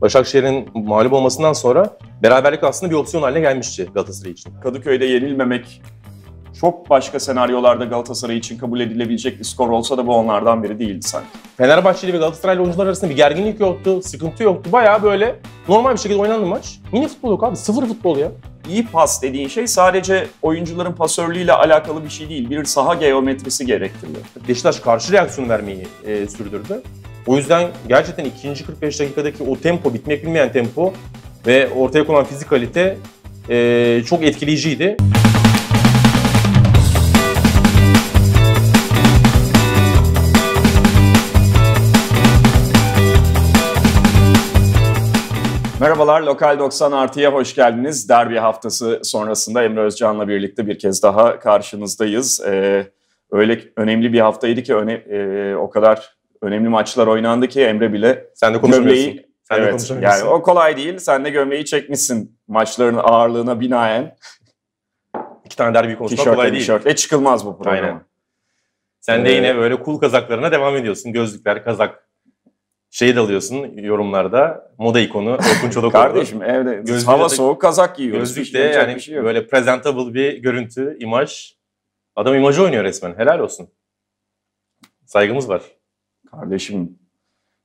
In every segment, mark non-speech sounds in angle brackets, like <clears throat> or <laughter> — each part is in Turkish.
Başakşehir'in mağlup olmasından sonra beraberlik aslında bir opsiyon haline gelmişti Galatasaray için. Kadıköy'de yenilmemek çok başka senaryolarda Galatasaray için kabul edilebilecek bir skor olsa da bu onlardan biri değildi sanki. Fenerbahçeli ve Galatasaraylı oyuncular arasında bir gerginlik yoktu, sıkıntı yoktu. Bayağı böyle normal bir şekilde oynandı maç. Mini futbol yok abi, sıfır futbol ya. İyi pas dediğin şey sadece oyuncuların pasörlüğüyle alakalı bir şey değil. Bir saha geometrisi gerektiriyor. Beşiktaş karşı reaksiyonu vermeyi e, sürdürdü. O yüzden gerçekten ikinci 45 dakikadaki o tempo, bitmek bilmeyen tempo ve ortaya konan fizikalite e, çok etkileyiciydi. Merhabalar, Lokal 90 Artı'ya hoş geldiniz. Derbi haftası sonrasında Emre Özcan'la birlikte bir kez daha karşınızdayız. Ee, öyle önemli bir haftaydı ki öne, e, o kadar önemli maçlar oynandı ki Emre bile Sen de konuşmuyorsun. gömleği sen evet, yani o kolay değil. Sen de gömleği çekmişsin maçların ağırlığına binaen. İki tane derbi konuşmak kolay değil. Tişörtle e, çıkılmaz bu programa. Aynen. Sen ee, de yine böyle cool kazaklarına devam ediyorsun. Gözlükler, kazak. Şeyi de alıyorsun yorumlarda. Moda ikonu <laughs> Orkun Çolak Kardeşim evde Gözlükle hava de, soğuk kazak giyiyor. de yani şey böyle presentable bir görüntü, imaj. Adam imajı oynuyor resmen. Helal olsun. Saygımız var. Kardeşim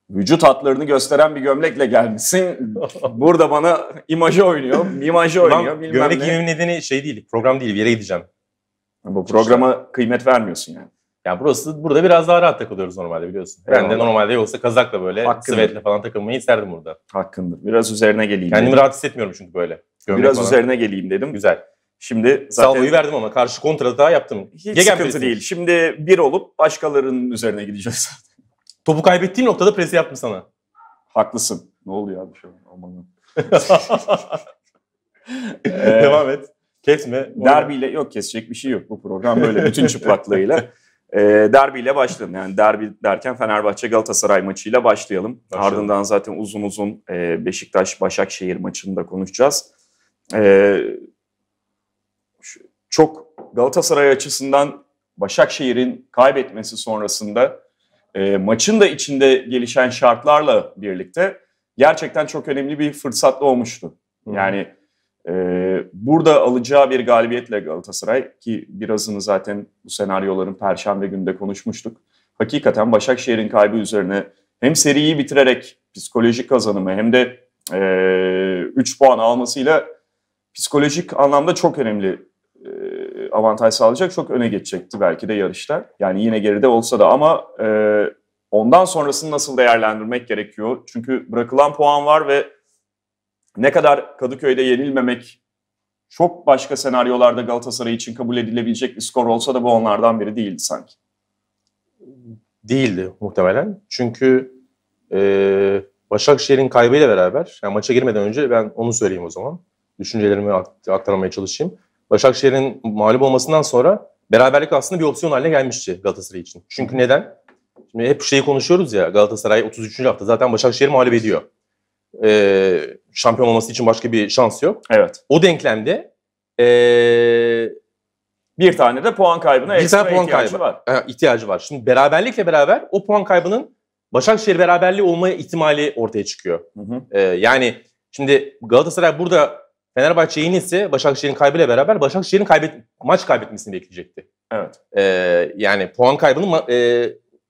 vücut hatlarını gösteren bir gömlekle gelmişsin. Burada bana imajı oynuyor, imajı oynuyor. Lan, gömlek ne. yememin nedeni şey değil, program değil, bir yere gideceğim. Bu programa işte. kıymet vermiyorsun yani. Ya yani burası burada biraz daha rahat takılıyoruz normalde biliyorsun. Ben de normalde yoksa kazakla böyle Hakkındır. svetle falan takılmayı isterdim burada. Hakkındır. Biraz üzerine geleyim. Kendimi dedim. rahat hissetmiyorum çünkü böyle. Gömlek biraz falan. üzerine geleyim dedim. Güzel. Şimdi zaten... Salvoyu verdim ama karşı kontrada yaptım. Hiç Gegen sıkıntı değil. Şimdi bir olup başkalarının üzerine gideceğiz zaten. <laughs> Topu kaybettiğin noktada presi yaptı sana. Haklısın. Ne oluyor abi şu an? Aman. <laughs> Ee, Devam et. Kesme. Derbiyle yok kesecek bir şey yok bu program böyle bütün çıplaklığıyla. <laughs> E, derbiyle başlayalım. Yani derbi derken Fenerbahçe Galatasaray maçıyla başlayalım. başlayalım. Ardından zaten uzun uzun e, Beşiktaş Başakşehir maçını da konuşacağız. E, çok Galatasaray açısından Başakşehir'in kaybetmesi sonrasında e, maçın da içinde gelişen şartlarla birlikte gerçekten çok önemli bir fırsatlı olmuştu. Hı. Yani e, burada alacağı bir galibiyetle Galatasaray ki birazını zaten bu senaryoların perşembe günde konuşmuştuk. Hakikaten Başakşehir'in kaybı üzerine hem seriyi bitirerek psikolojik kazanımı hem de e, puan almasıyla psikolojik anlamda çok önemli avantaj sağlayacak çok öne geçecekti belki de yarışlar Yani yine geride olsa da ama e, ondan sonrasını nasıl değerlendirmek gerekiyor? Çünkü bırakılan puan var ve ne kadar Kadıköy'de yenilmemek çok başka senaryolarda Galatasaray için kabul edilebilecek bir skor olsa da bu onlardan biri değildi sanki. Değildi muhtemelen. Çünkü e, Başakşehir'in kaybıyla beraber, yani maça girmeden önce ben onu söyleyeyim o zaman. Düşüncelerimi aktarmaya çalışayım. Başakşehir'in mağlup olmasından sonra beraberlik aslında bir opsiyon haline gelmişti Galatasaray için. Çünkü neden? Şimdi hep şeyi konuşuyoruz ya Galatasaray 33. hafta zaten Başakşehir'i mağlup ediyor. Ee, şampiyon olması için başka bir şans yok. Evet. O denklemde ee, bir tane de puan kaybına bir ekstra puan ihtiyacı kaybı. var. Ha, ihtiyacı var. Şimdi beraberlikle beraber o puan kaybının Başakşehir beraberliği olma ihtimali ortaya çıkıyor. Hı hı. Ee, yani şimdi Galatasaray burada Fenerbahçe yenilse Başakşehir'in kaybıyla beraber Başakşehir'in kaybet maç kaybetmesini bekleyecekti. Evet. Ee, yani puan kaybının ma- e,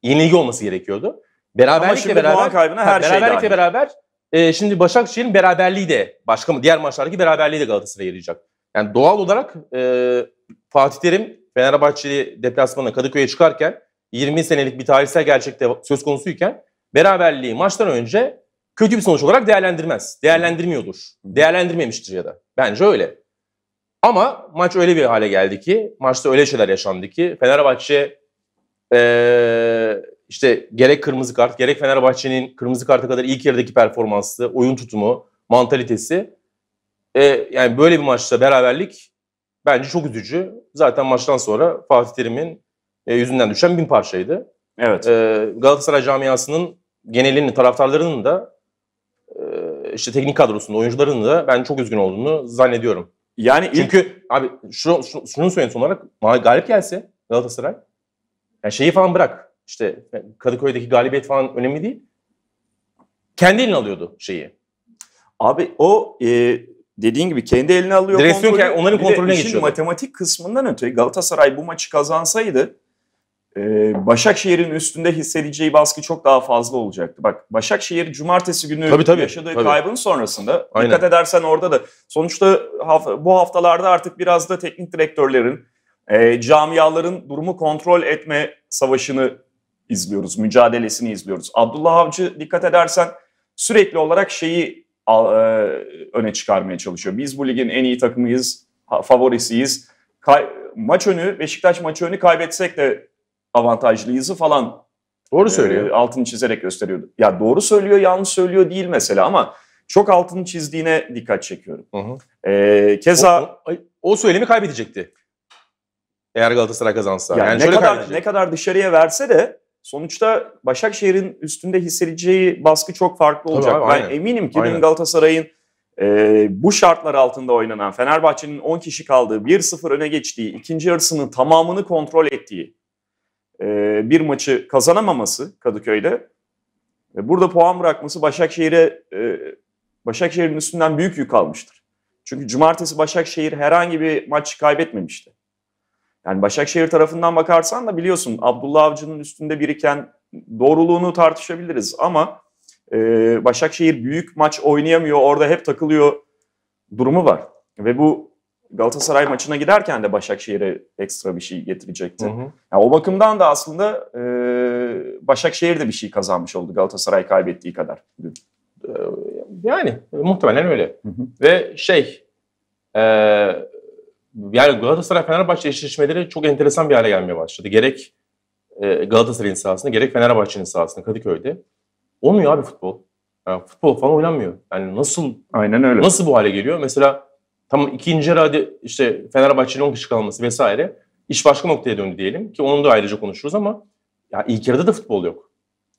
yenilgi olması gerekiyordu. Beraberlikle beraber puan kaybına her ha, şey beraberlikle dahil. beraber e, şimdi Başakşehir'in beraberliği de başka diğer maçlardaki beraberliği de Galatasaray'a yarayacak. Yani doğal olarak e, Fatih Terim Fenerbahçe'li deplasmana Kadıköy'e çıkarken 20 senelik bir tarihsel gerçekte söz konusuyken beraberliği maçtan önce kötü bir sonuç olarak değerlendirmez. Değerlendirmiyordur. Değerlendirmemiştir ya da. Bence öyle. Ama maç öyle bir hale geldi ki, maçta öyle şeyler yaşandı ki Fenerbahçe ee, işte gerek kırmızı kart, gerek Fenerbahçe'nin kırmızı karta kadar ilk yarıdaki performansı, oyun tutumu, mantalitesi e, yani böyle bir maçta beraberlik bence çok üzücü. Zaten maçtan sonra Fatih Terim'in e, yüzünden düşen bin parçaydı. Evet. E, Galatasaray camiasının genelinin, taraftarlarının da işte teknik kadrosunda oyuncuların da ben çok üzgün olduğunu zannediyorum. Yani çünkü ilk... abi şu şunu, şunu söyleyeyim son olarak galip gelse Galatasaray yani şeyi falan bırak. İşte Kadıköy'deki galibiyet falan önemli değil. Kendi elini alıyordu şeyi. Abi o e, dediğin gibi kendi elini alıyor. Direksiyon kontrolü, onların kontrolüne geçiyor. matematik kısmından öte Galatasaray bu maçı kazansaydı ee, Başakşehir'in üstünde hissedeceği baskı çok daha fazla olacaktı. Bak Başakşehir cumartesi günü tabii, tabii, yaşadığı tabii. kaybın sonrasında Aynen. dikkat edersen orada da sonuçta bu haftalarda artık biraz da teknik direktörlerin e, camiaların durumu kontrol etme savaşını izliyoruz, mücadelesini izliyoruz. Abdullah Avcı dikkat edersen sürekli olarak şeyi e, öne çıkarmaya çalışıyor. Biz bu ligin en iyi takımıyız, favorisiyiz. Kay maç önü, Beşiktaş maç önü kaybetsek de avantajlıyızı falan doğru e, söylüyor. E, altını çizerek gösteriyordu. Ya doğru söylüyor, yanlış söylüyor değil mesela ama çok altını çizdiğine dikkat çekiyorum. Hı hı. E, keza o, o, o söylemi kaybedecekti. Eğer Galatasaray kazansa. Yani, yani ne şöyle kadar ne kadar dışarıya verse de sonuçta Başakşehir'in üstünde hissedeceği baskı çok farklı olacak. Tabii, ben aynen. eminim ki aynen. Galatasaray'ın e, bu şartlar altında oynanan Fenerbahçe'nin 10 kişi kaldığı 1-0 öne geçtiği, ikinci yarısının tamamını kontrol ettiği e, bir maçı kazanamaması Kadıköy'de burada puan bırakması Başakşehir'e e, Başakşehir'in üstünden büyük yük almıştır. Çünkü cumartesi Başakşehir herhangi bir maç kaybetmemişti. Yani Başakşehir tarafından bakarsan da biliyorsun Abdullah Avcı'nın üstünde biriken doğruluğunu tartışabiliriz ama e, Başakşehir büyük maç oynayamıyor, orada hep takılıyor durumu var. Ve bu Galatasaray maçına giderken de Başakşehir'e ekstra bir şey getirecekti. Hı hı. Yani o bakımdan da aslında e, Başakşehir de bir şey kazanmış oldu Galatasaray kaybettiği kadar. E, yani muhtemelen öyle. Hı hı. Ve şey e, yani Galatasaray-Fenerbahçe eşleşmeleri çok enteresan bir hale gelmeye başladı. Gerek e, Galatasaray'ın sahasında gerek Fenerbahçe'nin sahasında Kadıköy'de. Olmuyor abi futbol. Yani futbol falan oynanmıyor. Yani nasıl Aynen öyle. Nasıl bu hale geliyor? Mesela Tamam ikinci hadi işte Fenerbahçe'nin 10 kişi kalması vesaire iş başka noktaya döndü diyelim ki onu da ayrıca konuşuruz ama ya ilk yarıda da futbol yok.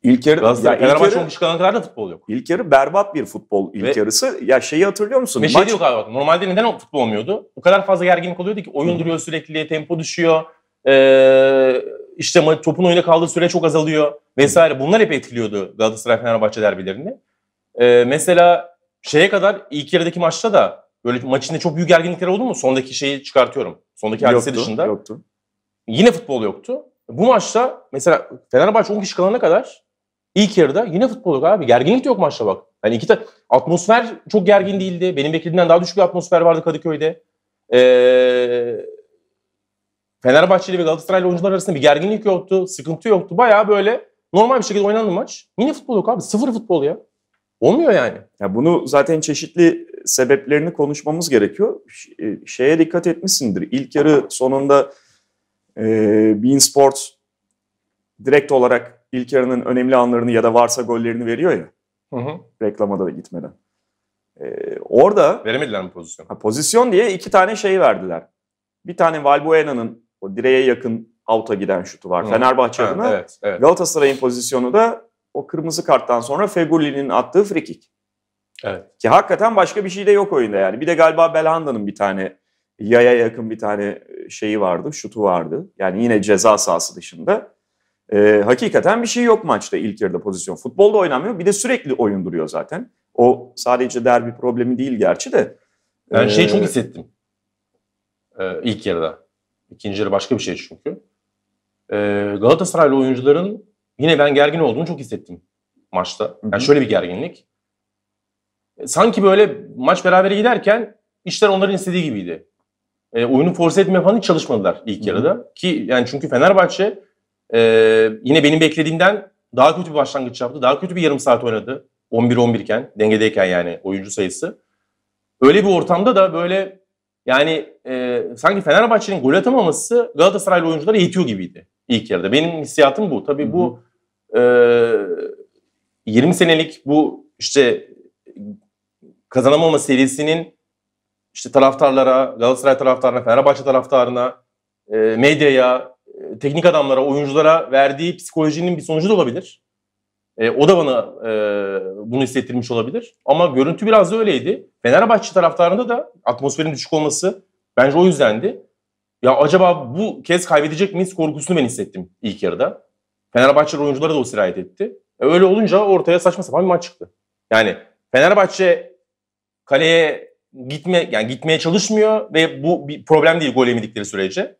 İlk yarı Galatasaray yani Fenerbahçe 10 kişi kalana kadar da futbol yok. İlk yarı berbat bir futbol ilk Ve, yarısı. Ya şeyi hatırlıyor musun? Ve şey maç... şey diyor galiba normalde neden o futbol olmuyordu? O kadar fazla gerginlik oluyordu ki oyun duruyor sürekli, tempo düşüyor. Ee, işte topun oyunda kaldığı süre çok azalıyor vesaire. Bunlar hep etkiliyordu Galatasaray Fenerbahçe derbilerini. Ee, mesela şeye kadar ilk yarıdaki maçta da Böyle maç içinde çok büyük gerginlikler oldu mu? Sondaki şeyi çıkartıyorum. Sondaki hadise yoktu, dışında. Yoktu. Yine futbol yoktu. Bu maçta mesela Fenerbahçe 10 kişi kalana kadar ilk yarıda yine futbol yok abi. Gerginlik de yok maçta bak. Hani iki ta- atmosfer çok gergin değildi. Benim beklediğimden daha düşük bir atmosfer vardı Kadıköy'de. Ee, Fenerbahçeli ve Galatasaraylı oyuncular arasında bir gerginlik yoktu, sıkıntı yoktu. Bayağı böyle normal bir şekilde oynandı maç. Yine futbol yok abi. Sıfır futbol ya. Olmuyor yani. Ya bunu zaten çeşitli sebeplerini konuşmamız gerekiyor. E, şeye dikkat etmişsindir. İlk yarı sonunda e, Bean Sports direkt olarak ilk yarının önemli anlarını ya da varsa gollerini veriyor ya. Hı hı. Reklamada da gitmeden. Ee, orada... Veremediler mi pozisyon? Ha, pozisyon diye iki tane şey verdiler. Bir tane Valbuena'nın o direğe yakın out'a giden şutu var. Hı. Fenerbahçe adına. Evet, evet. Galatasaray'ın pozisyonu da o kırmızı karttan sonra Fegoli'nin attığı frikik. Evet. Ki hakikaten başka bir şey de yok oyunda yani. Bir de galiba Belhanda'nın bir tane yaya yakın bir tane e, şeyi vardı, şutu vardı. Yani yine ceza sahası dışında. Ee, hakikaten bir şey yok maçta ilk yarıda pozisyon. Futbolda oynamıyor. Bir de sürekli oyun duruyor zaten. O sadece derbi problemi değil gerçi de. Ben ee, şeyi e, çok hissettim. Ee, ilk yarıda. İkinci yarı başka bir şey çünkü. Ee, Galatasaraylı oyuncuların Yine ben gergin olduğunu çok hissettim maçta. Yani Hı -hı. şöyle bir gerginlik. E, sanki böyle maç berabere giderken işler onların istediği gibiydi. E, oyunu force etme falan hiç çalışmadılar ilk Hı -hı. yarıda. Ki yani çünkü Fenerbahçe e, yine benim beklediğimden daha kötü bir başlangıç yaptı. Daha kötü bir yarım saat oynadı. 11-11 iken, dengedeyken yani oyuncu sayısı. Öyle bir ortamda da böyle yani e, sanki Fenerbahçe'nin gol atamaması Galatasaraylı oyunculara yetiyor gibiydi ilk yarıda. Benim hissiyatım bu. Tabii bu Hı -hı. 20 ee, senelik bu işte kazanamama serisinin işte taraftarlara, Galatasaray taraftarına, Fenerbahçe taraftarına, e, medyaya, e, teknik adamlara, oyunculara verdiği psikolojinin bir sonucu da olabilir. E, o da bana e, bunu hissettirmiş olabilir. Ama görüntü biraz da öyleydi. Fenerbahçe taraftarında da atmosferin düşük olması bence o yüzdendi. Ya acaba bu kez kaybedecek miyiz korkusunu ben hissettim ilk yarıda. Fenerbahçeli oyuncuları da o sirayet etti. E öyle olunca ortaya saçma sapan bir maç çıktı. Yani Fenerbahçe kaleye gitme yani gitmeye çalışmıyor ve bu bir problem değil gol yemedikleri sürece.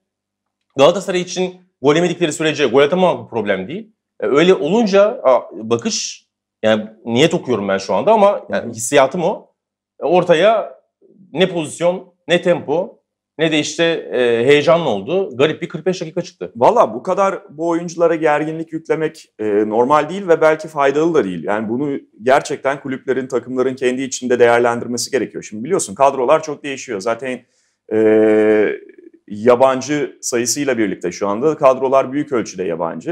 Galatasaray için gol yemedikleri sürece gol atamamak bir problem değil. E öyle olunca a, bakış yani niyet okuyorum ben şu anda ama yani hissiyatım o. E ortaya ne pozisyon ne tempo ne de işte e, heyecanlı oldu. Garip bir 45 dakika çıktı. Valla bu kadar bu oyunculara gerginlik yüklemek e, normal değil ve belki faydalı da değil. Yani bunu gerçekten kulüplerin, takımların kendi içinde değerlendirmesi gerekiyor. Şimdi biliyorsun kadrolar çok değişiyor. Zaten e, yabancı sayısıyla birlikte şu anda kadrolar büyük ölçüde yabancı.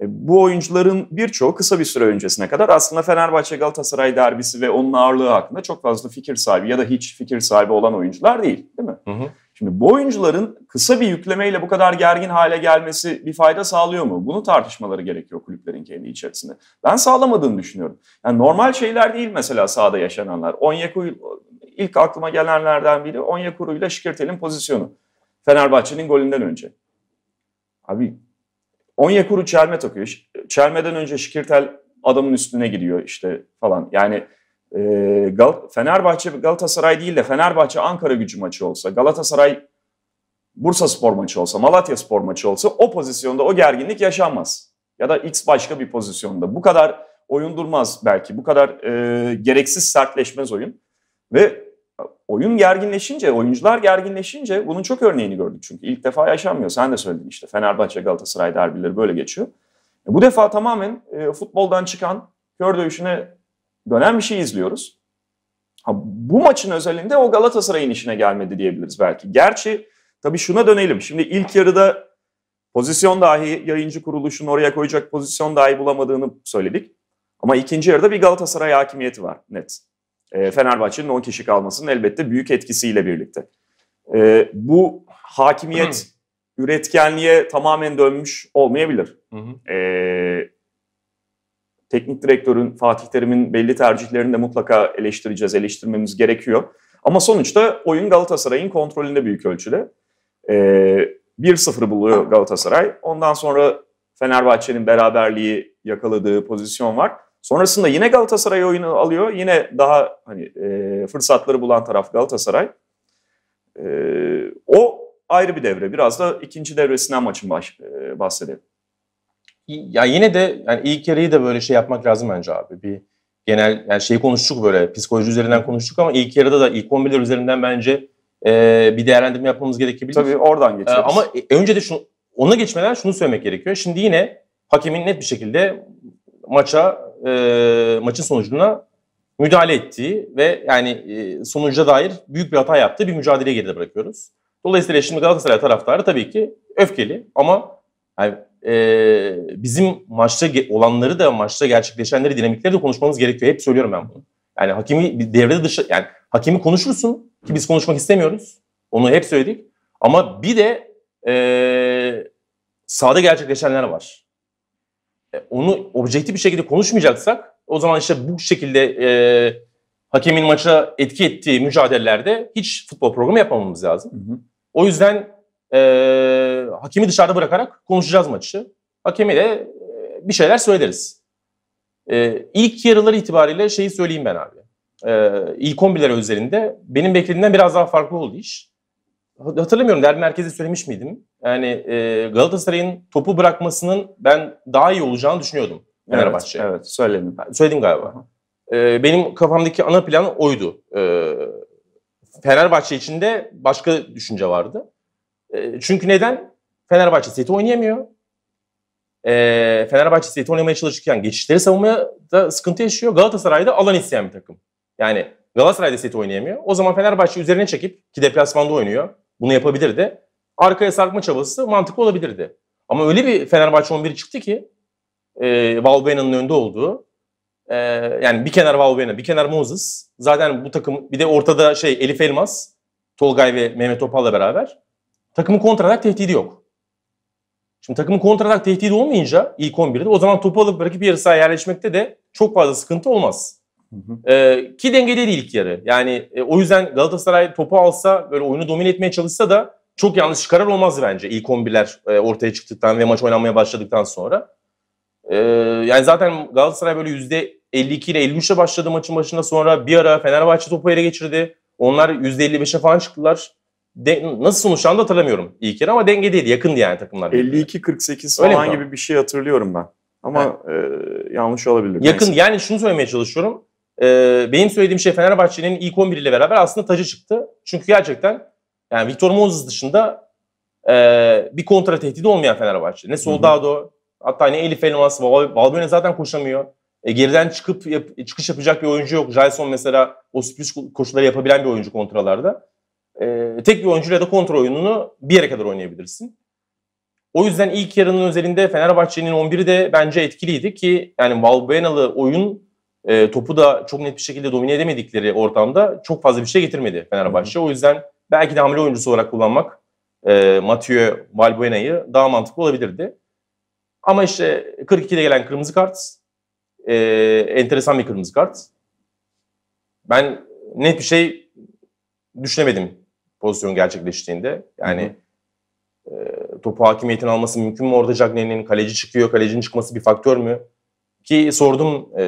E, bu oyuncuların birçoğu kısa bir süre öncesine kadar aslında Fenerbahçe Galatasaray derbisi ve onun ağırlığı hakkında çok fazla fikir sahibi ya da hiç fikir sahibi olan oyuncular değil, değil mi? Hı hı. Şimdi bu oyuncuların kısa bir yüklemeyle bu kadar gergin hale gelmesi bir fayda sağlıyor mu? Bunu tartışmaları gerekiyor kulüplerin kendi içerisinde. Ben sağlamadığını düşünüyorum. Yani normal şeyler değil mesela sahada yaşananlar. Onyeku ilk aklıma gelenlerden biri Onyekuru ile Şikirtel'in pozisyonu. Fenerbahçe'nin golünden önce. Abi Onyekuru çelme takıyor. Çelmeden önce Şikirtel adamın üstüne gidiyor işte falan. Yani e, Gal Fenerbahçe Galatasaray değil de Fenerbahçe Ankara gücü maçı olsa, Galatasaray Bursa Spor maçı olsa, Malatya Spor maçı olsa o pozisyonda o gerginlik yaşanmaz. Ya da X başka bir pozisyonda. Bu kadar oyun durmaz belki. Bu kadar e, gereksiz sertleşmez oyun. Ve oyun gerginleşince, oyuncular gerginleşince bunun çok örneğini gördük. Çünkü ilk defa yaşanmıyor. Sen de söyledin işte Fenerbahçe Galatasaray derbileri böyle geçiyor. E, bu defa tamamen e, futboldan çıkan kör dövüşüne dönen bir şey izliyoruz. Ha, bu maçın özelinde o Galatasaray'ın işine gelmedi diyebiliriz belki. Gerçi tabii şuna dönelim. Şimdi ilk yarıda pozisyon dahi yayıncı kuruluşun oraya koyacak pozisyon dahi bulamadığını söyledik. Ama ikinci yarıda bir Galatasaray hakimiyeti var net. E, Fenerbahçe'nin 10 kişi kalmasının elbette büyük etkisiyle birlikte. E, bu hakimiyet üretkenliğe tamamen dönmüş olmayabilir. Hı hı. E, teknik direktörün, Fatih Terim'in belli tercihlerini de mutlaka eleştireceğiz, eleştirmemiz gerekiyor. Ama sonuçta oyun Galatasaray'ın kontrolünde büyük ölçüde. E, ee, 1-0 buluyor Galatasaray. Ondan sonra Fenerbahçe'nin beraberliği yakaladığı pozisyon var. Sonrasında yine Galatasaray oyunu alıyor. Yine daha hani e, fırsatları bulan taraf Galatasaray. E, o ayrı bir devre. Biraz da ikinci devresinden maçın baş, e, bahsedelim ya yine de yani ilk yarıyı da böyle şey yapmak lazım bence abi. Bir genel yani şeyi konuştuk böyle psikoloji üzerinden konuştuk ama ilk yarıda da ilk 11'ler üzerinden bence e, bir değerlendirme yapmamız gerekebilir. Tabii oradan geçeriz. E, ama e, önce de şunu ona geçmeden şunu söylemek gerekiyor. Şimdi yine hakemin net bir şekilde maça e, maçın sonucuna müdahale ettiği ve yani e, sonuca dair büyük bir hata yaptığı bir mücadele geride bırakıyoruz. Dolayısıyla şimdi Galatasaray taraftarı tabii ki öfkeli ama yani e, bizim maçta olanları da maçta gerçekleşenleri dinamikleri de konuşmamız gerekiyor. Hep söylüyorum ben bunu. Yani hakimi devrede dışı yani hakimi konuşursun ki biz konuşmak istemiyoruz. Onu hep söyledik. Ama bir de e, sahada gerçekleşenler var. E, onu objektif bir şekilde konuşmayacaksak o zaman işte bu şekilde e, hakemin maça etki ettiği mücadelelerde hiç futbol programı yapmamamız lazım. Hı hı. O yüzden e, hakemi dışarıda bırakarak konuşacağız maçı. Hakemi de e, bir şeyler söyleriz. E, ilk yarılar itibariyle şeyi söyleyeyim ben abi. E, ilk 11'ler üzerinde benim beklediğimden biraz daha farklı oldu iş. Hatırlamıyorum derbi merkezi söylemiş miydim? Yani e, Galatasaray'ın topu bırakmasının ben daha iyi olacağını düşünüyordum. Fenerbahçe. Evet, evet söyledim. Söyledim galiba. E, benim kafamdaki ana plan oydu. E, Fenerbahçe için de başka düşünce vardı. Ee, çünkü neden? Fenerbahçe City oynayamıyor. E, Fenerbahçe City oynamaya çalışırken geçişleri savunmaya da sıkıntı yaşıyor. Galatasaray'da alan isteyen bir takım. Yani Galatasaray'da City oynayamıyor. O zaman Fenerbahçe üzerine çekip ki deplasmanda oynuyor. Bunu yapabilirdi. Arkaya sarkma çabası mantıklı olabilirdi. Ama öyle bir Fenerbahçe 11'i çıktı ki e, Valbuena'nın önünde olduğu. E, yani bir kenar Valbuena, bir kenar Moses. Zaten bu takım bir de ortada şey Elif Elmas, Tolgay ve Mehmet Topal'la beraber. Takımın kontrarak tehdidi yok. Şimdi takımın kontrarak tehdidi olmayınca ilk 11'de o zaman topu alıp rakip yarı sahaya yerleşmekte de çok fazla sıkıntı olmaz. Ee, ki dengede ilk yarı. Yani e, o yüzden Galatasaray topu alsa böyle oyunu domine etmeye çalışsa da çok yanlış karar olmazdı bence ilk 11'ler e, ortaya çıktıktan ve maç oynanmaya başladıktan sonra. E, yani zaten Galatasaray böyle %52 ile 53'e başladı maçın başında sonra bir ara Fenerbahçe topu ele geçirdi. Onlar %55'e falan çıktılar de, nasıl sonuçlandı hatırlamıyorum ilk yarı ama dengeliydi. Yakındı yani takımlar. 52-48 falan gibi bir şey hatırlıyorum ben. Ama e, yanlış olabilir. Yakın yani şunu söylemeye çalışıyorum. E, benim söylediğim şey Fenerbahçe'nin ilk 11 ile beraber aslında tacı çıktı. Çünkü gerçekten yani Victor Moses dışında e, bir kontra tehdidi olmayan Fenerbahçe. Ne Soldado hı hatta ne Elif Elmas, Valbuena zaten koşamıyor. E, geriden çıkıp yap, çıkış yapacak bir oyuncu yok. Jason mesela o sürpriz koşuları yapabilen bir oyuncu kontralarda e, tek bir oyuncuyla da kontrol oyununu bir yere kadar oynayabilirsin. O yüzden ilk yarının özelinde Fenerbahçe'nin 11'i de bence etkiliydi ki yani Valbuena'lı oyun e, topu da çok net bir şekilde domine edemedikleri ortamda çok fazla bir şey getirmedi Fenerbahçe. Hı hı. O yüzden belki de hamle oyuncusu olarak kullanmak e, Mathieu Valbuena'yı daha mantıklı olabilirdi. Ama işte 42'de gelen kırmızı kart e, enteresan bir kırmızı kart. Ben net bir şey düşünemedim pozisyon gerçekleştiğinde yani E, topu hakimiyetin alması mümkün mü orada Cagney'nin kaleci çıkıyor kalecinin çıkması bir faktör mü? Ki sordum e,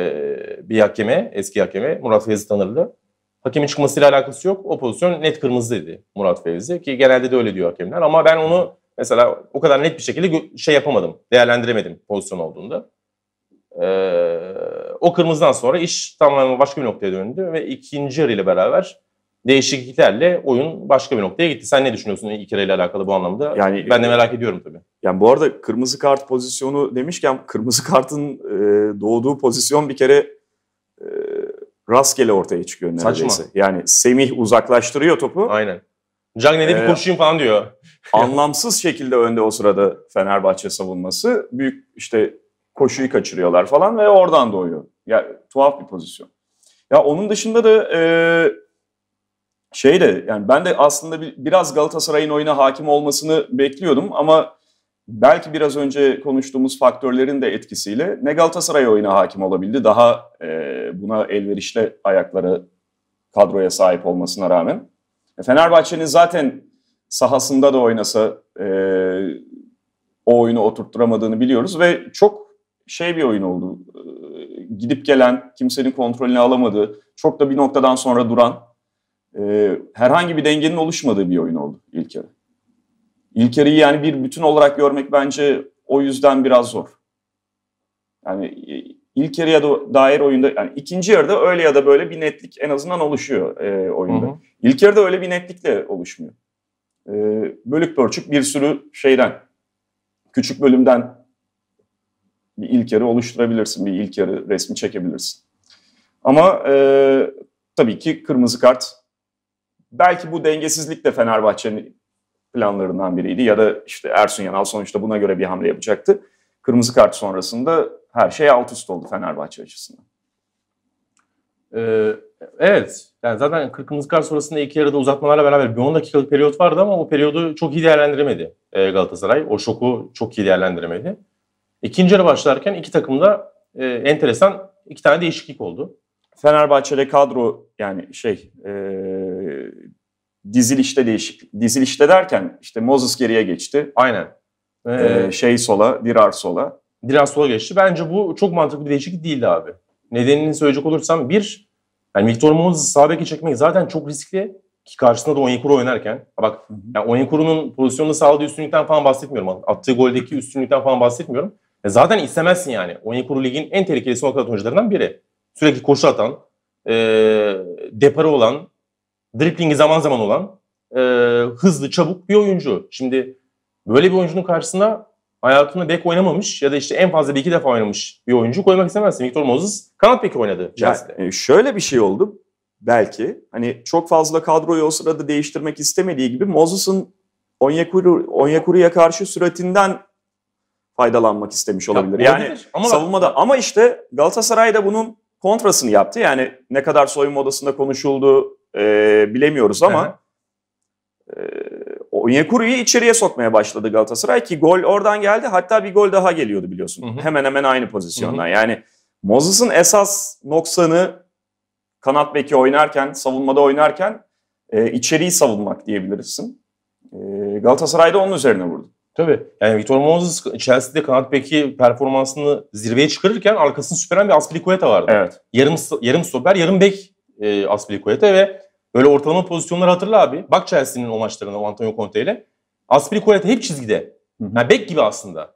bir hakeme eski hakeme Murat Fevzi Tanırlı. Hakemin çıkmasıyla alakası yok. O pozisyon net kırmızı dedi Murat Fevzi ki genelde de öyle diyor hakemler ama ben onu mesela o kadar net bir şekilde şey yapamadım. Değerlendiremedim pozisyon olduğunda. Ee, o kırmızıdan sonra iş tamamen başka bir noktaya döndü ve ikinci yarı ile beraber değişikliklerle oyun başka bir noktaya gitti. Sen ne düşünüyorsun İlker ile alakalı bu anlamda? Yani ben de merak ediyorum tabii. Yani bu arada kırmızı kart pozisyonu demişken kırmızı kartın e, doğduğu pozisyon bir kere e, rastgele ortaya çıkıyor neredeyse. Saçma. Yani Semih uzaklaştırıyor topu. Aynen. Cagney'de ee, bir e, koşayım falan diyor. <laughs> anlamsız şekilde önde o sırada Fenerbahçe savunması. Büyük işte koşuyu kaçırıyorlar falan ve oradan doğuyor. Ya yani, tuhaf bir pozisyon. Ya onun dışında da e, şey de yani ben de aslında biraz Galatasaray'ın oyuna hakim olmasını bekliyordum ama belki biraz önce konuştuğumuz faktörlerin de etkisiyle ne Galatasaray oyuna hakim olabildi daha e, buna elverişli ayakları kadroya sahip olmasına rağmen. E, Fenerbahçe'nin zaten sahasında da oynasa e, o oyunu oturtturamadığını biliyoruz ve çok şey bir oyun oldu. E, gidip gelen, kimsenin kontrolünü alamadığı, çok da bir noktadan sonra duran ee, herhangi bir dengenin oluşmadığı bir oyun oldu ilk yarı. İlk yarıyı yani bir bütün olarak görmek bence o yüzden biraz zor. Yani e, ilk yarıya da dair oyunda yani ikinci yarıda öyle ya da böyle bir netlik en azından oluşuyor e, oyunda. Hı hı. İlk yarıda öyle bir netlik de oluşmuyor. E, bölük pörçük bir sürü şeyden küçük bölümden bir ilk yarı oluşturabilirsin. Bir ilk yarı resmi çekebilirsin. Ama e, tabii ki kırmızı kart Belki bu dengesizlik de Fenerbahçe'nin planlarından biriydi ya da işte Ersun Yanal sonuçta buna göre bir hamle yapacaktı. Kırmızı kart sonrasında her şey alt üst oldu Fenerbahçe açısından. Ee, evet. Yani zaten kırmızı kart sonrasında iki yarıda uzatmalarla beraber bir 10 dakikalık periyot vardı ama o periyodu çok iyi değerlendiremedi e, Galatasaray. O şoku çok iyi değerlendiremedi. İkinci yarı başlarken iki takımda e, enteresan iki tane değişiklik oldu. Fenerbahçe'de kadro yani şey e, dizilişte değişiklik. Dizilişte derken işte Moses geriye geçti. Aynen. Ee, ee, şey sola, Dirar sola. Dirar sola geçti. Bence bu çok mantıklı bir değişiklik değildi abi. Nedenini söyleyecek olursam bir, yani Victor Moses'ı sağ beke çekmek zaten çok riskli. Ki karşısında da Onyekuru oynarken. Bak yani Onyekuru'nun pozisyonda sağladığı üstünlükten falan bahsetmiyorum. Attığı goldeki üstünlükten falan bahsetmiyorum. E zaten istemezsin yani. Onyekuru ligin en tehlikeli son oyuncularından biri. Sürekli koşu atan, e, deparı olan, driplingi zaman zaman olan, e, hızlı, çabuk bir oyuncu. Şimdi böyle bir oyuncunun karşısına hayatında bek oynamamış ya da işte en fazla bir iki defa oynamış bir oyuncu koymak istemezsin. Victor Moses kanat peki oynadı Chelsea'de. Yani, e, şöyle bir şey oldu belki. Hani çok fazla kadroyu o sırada değiştirmek istemediği gibi Moses'ın Onyekuru, Onyekuru'ya karşı süratinden faydalanmak istemiş olabilir. Ya, yani olabilir. Ama savunmada ama işte Galatasaray da bunun kontrasını yaptı. Yani ne kadar soyunma odasında konuşuldu, e, bilemiyoruz ama e, Onyekuru'yu içeriye sokmaya başladı Galatasaray ki gol oradan geldi. Hatta bir gol daha geliyordu biliyorsun. Hı hı. Hemen hemen aynı pozisyondan. Hı hı. Yani Moses'ın esas noksanı kanat beki oynarken, savunmada oynarken e, içeriği savunmak diyebilirsin. E, da onun üzerine vurdu. Tabii. Yani Victor Moses Chelsea'de kanat beki performansını zirveye çıkarırken arkasını süperen bir Aspilicueta vardı. Evet. Yarım yarım stoper, yarım bek e, Aspilicueta ve Böyle ortalama pozisyonları hatırla abi. Bak Chelsea'nin o maçlarına o Antonio Conte ile. Aspiri Kolete hep çizgide. Yani bek gibi aslında.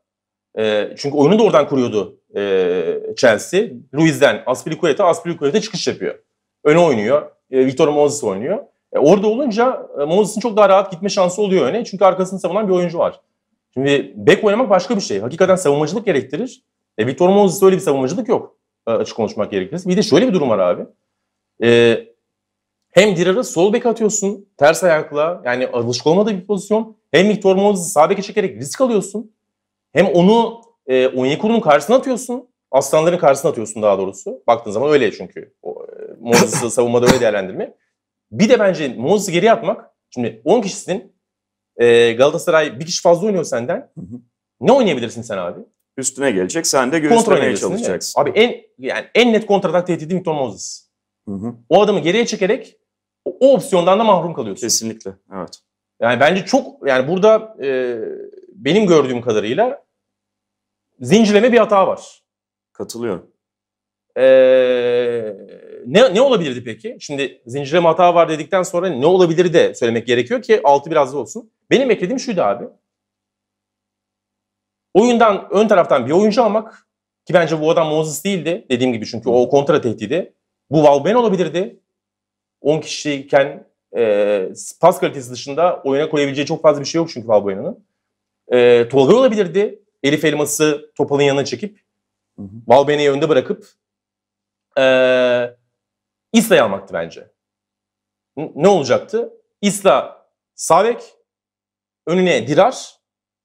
E, çünkü oyunu da oradan kuruyordu e, Chelsea. Ruiz'den Aspiri Kolete, Aspiri Kolete çıkış yapıyor. Öne oynuyor. E, Victor Moses oynuyor. E, orada olunca e, Moses'in çok daha rahat gitme şansı oluyor öne. Çünkü arkasını savunan bir oyuncu var. Şimdi bek oynamak başka bir şey. Hakikaten savunmacılık gerektirir. E, Victor Moses'te öyle bir savunmacılık yok e, açık konuşmak gerekirse. Bir de şöyle bir durum var abi. E, hem Dirar'ı sol bek atıyorsun ters ayakla yani alışık olmadığı bir pozisyon. Hem Victor Moses'ı sağ beke çekerek risk alıyorsun. Hem onu e, Onyekuru'nun karşısına atıyorsun. Aslanların karşısına atıyorsun daha doğrusu. Baktığın zaman öyle çünkü. O, e, Moses'ı <laughs> savunmada öyle değerlendirme. Bir de bence Moses'ı geri atmak. Şimdi 10 kişisin. E, Galatasaray bir kişi fazla oynuyor senden. Ne oynayabilirsin sen abi? Üstüne gelecek. Sen de göğüslemeye çalışacaksın. Abi en yani en net kontratak tehdidi Victor Moses. Hı hı. O adamı geriye çekerek o opsiyondan da mahrum kalıyorsun. Kesinlikle. Evet. Yani bence çok yani burada e, benim gördüğüm kadarıyla zincirleme bir hata var. Katılıyorum. Ee, ne, ne olabilirdi peki? Şimdi zincirleme hata var dedikten sonra ne olabilir de söylemek gerekiyor ki altı biraz da olsun. Benim eklediğim şuydu abi. Oyundan ön taraftan bir oyuncu almak ki bence bu adam Moses değildi. Dediğim gibi çünkü o kontra tehdidi. Bu Valben olabilirdi. 10 kişiyken e, pas kalitesi dışında oyuna koyabileceği çok fazla bir şey yok çünkü Valbuena'nın. E, Tolga olabilirdi. Elif Elmas'ı Topal'ın yanına çekip Valbuena'yı önde bırakıp e, İsla'yı almaktı bence. N- ne olacaktı? İsla Sabek önüne Dirar,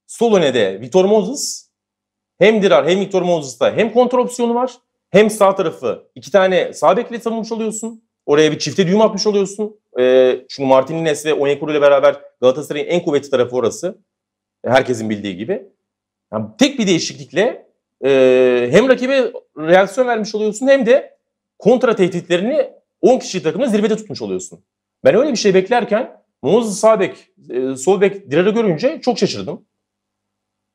sol öne de Vitor Moses. Hem Dirar hem Victor Moses'ta hem kontrol opsiyonu var. Hem sağ tarafı iki tane Sabek ile savunmuş oluyorsun. Oraya bir çifte düğüm atmış oluyorsun. E, ee, çünkü Martinez ve Onyekuru ile beraber Galatasaray'ın en kuvvetli tarafı orası. E, herkesin bildiği gibi. Yani tek bir değişiklikle e, hem rakibe reaksiyon vermiş oluyorsun hem de kontra tehditlerini 10 kişi takımda zirvede tutmuş oluyorsun. Ben öyle bir şey beklerken Moses sağ e, sol bek Dirar'ı görünce çok şaşırdım.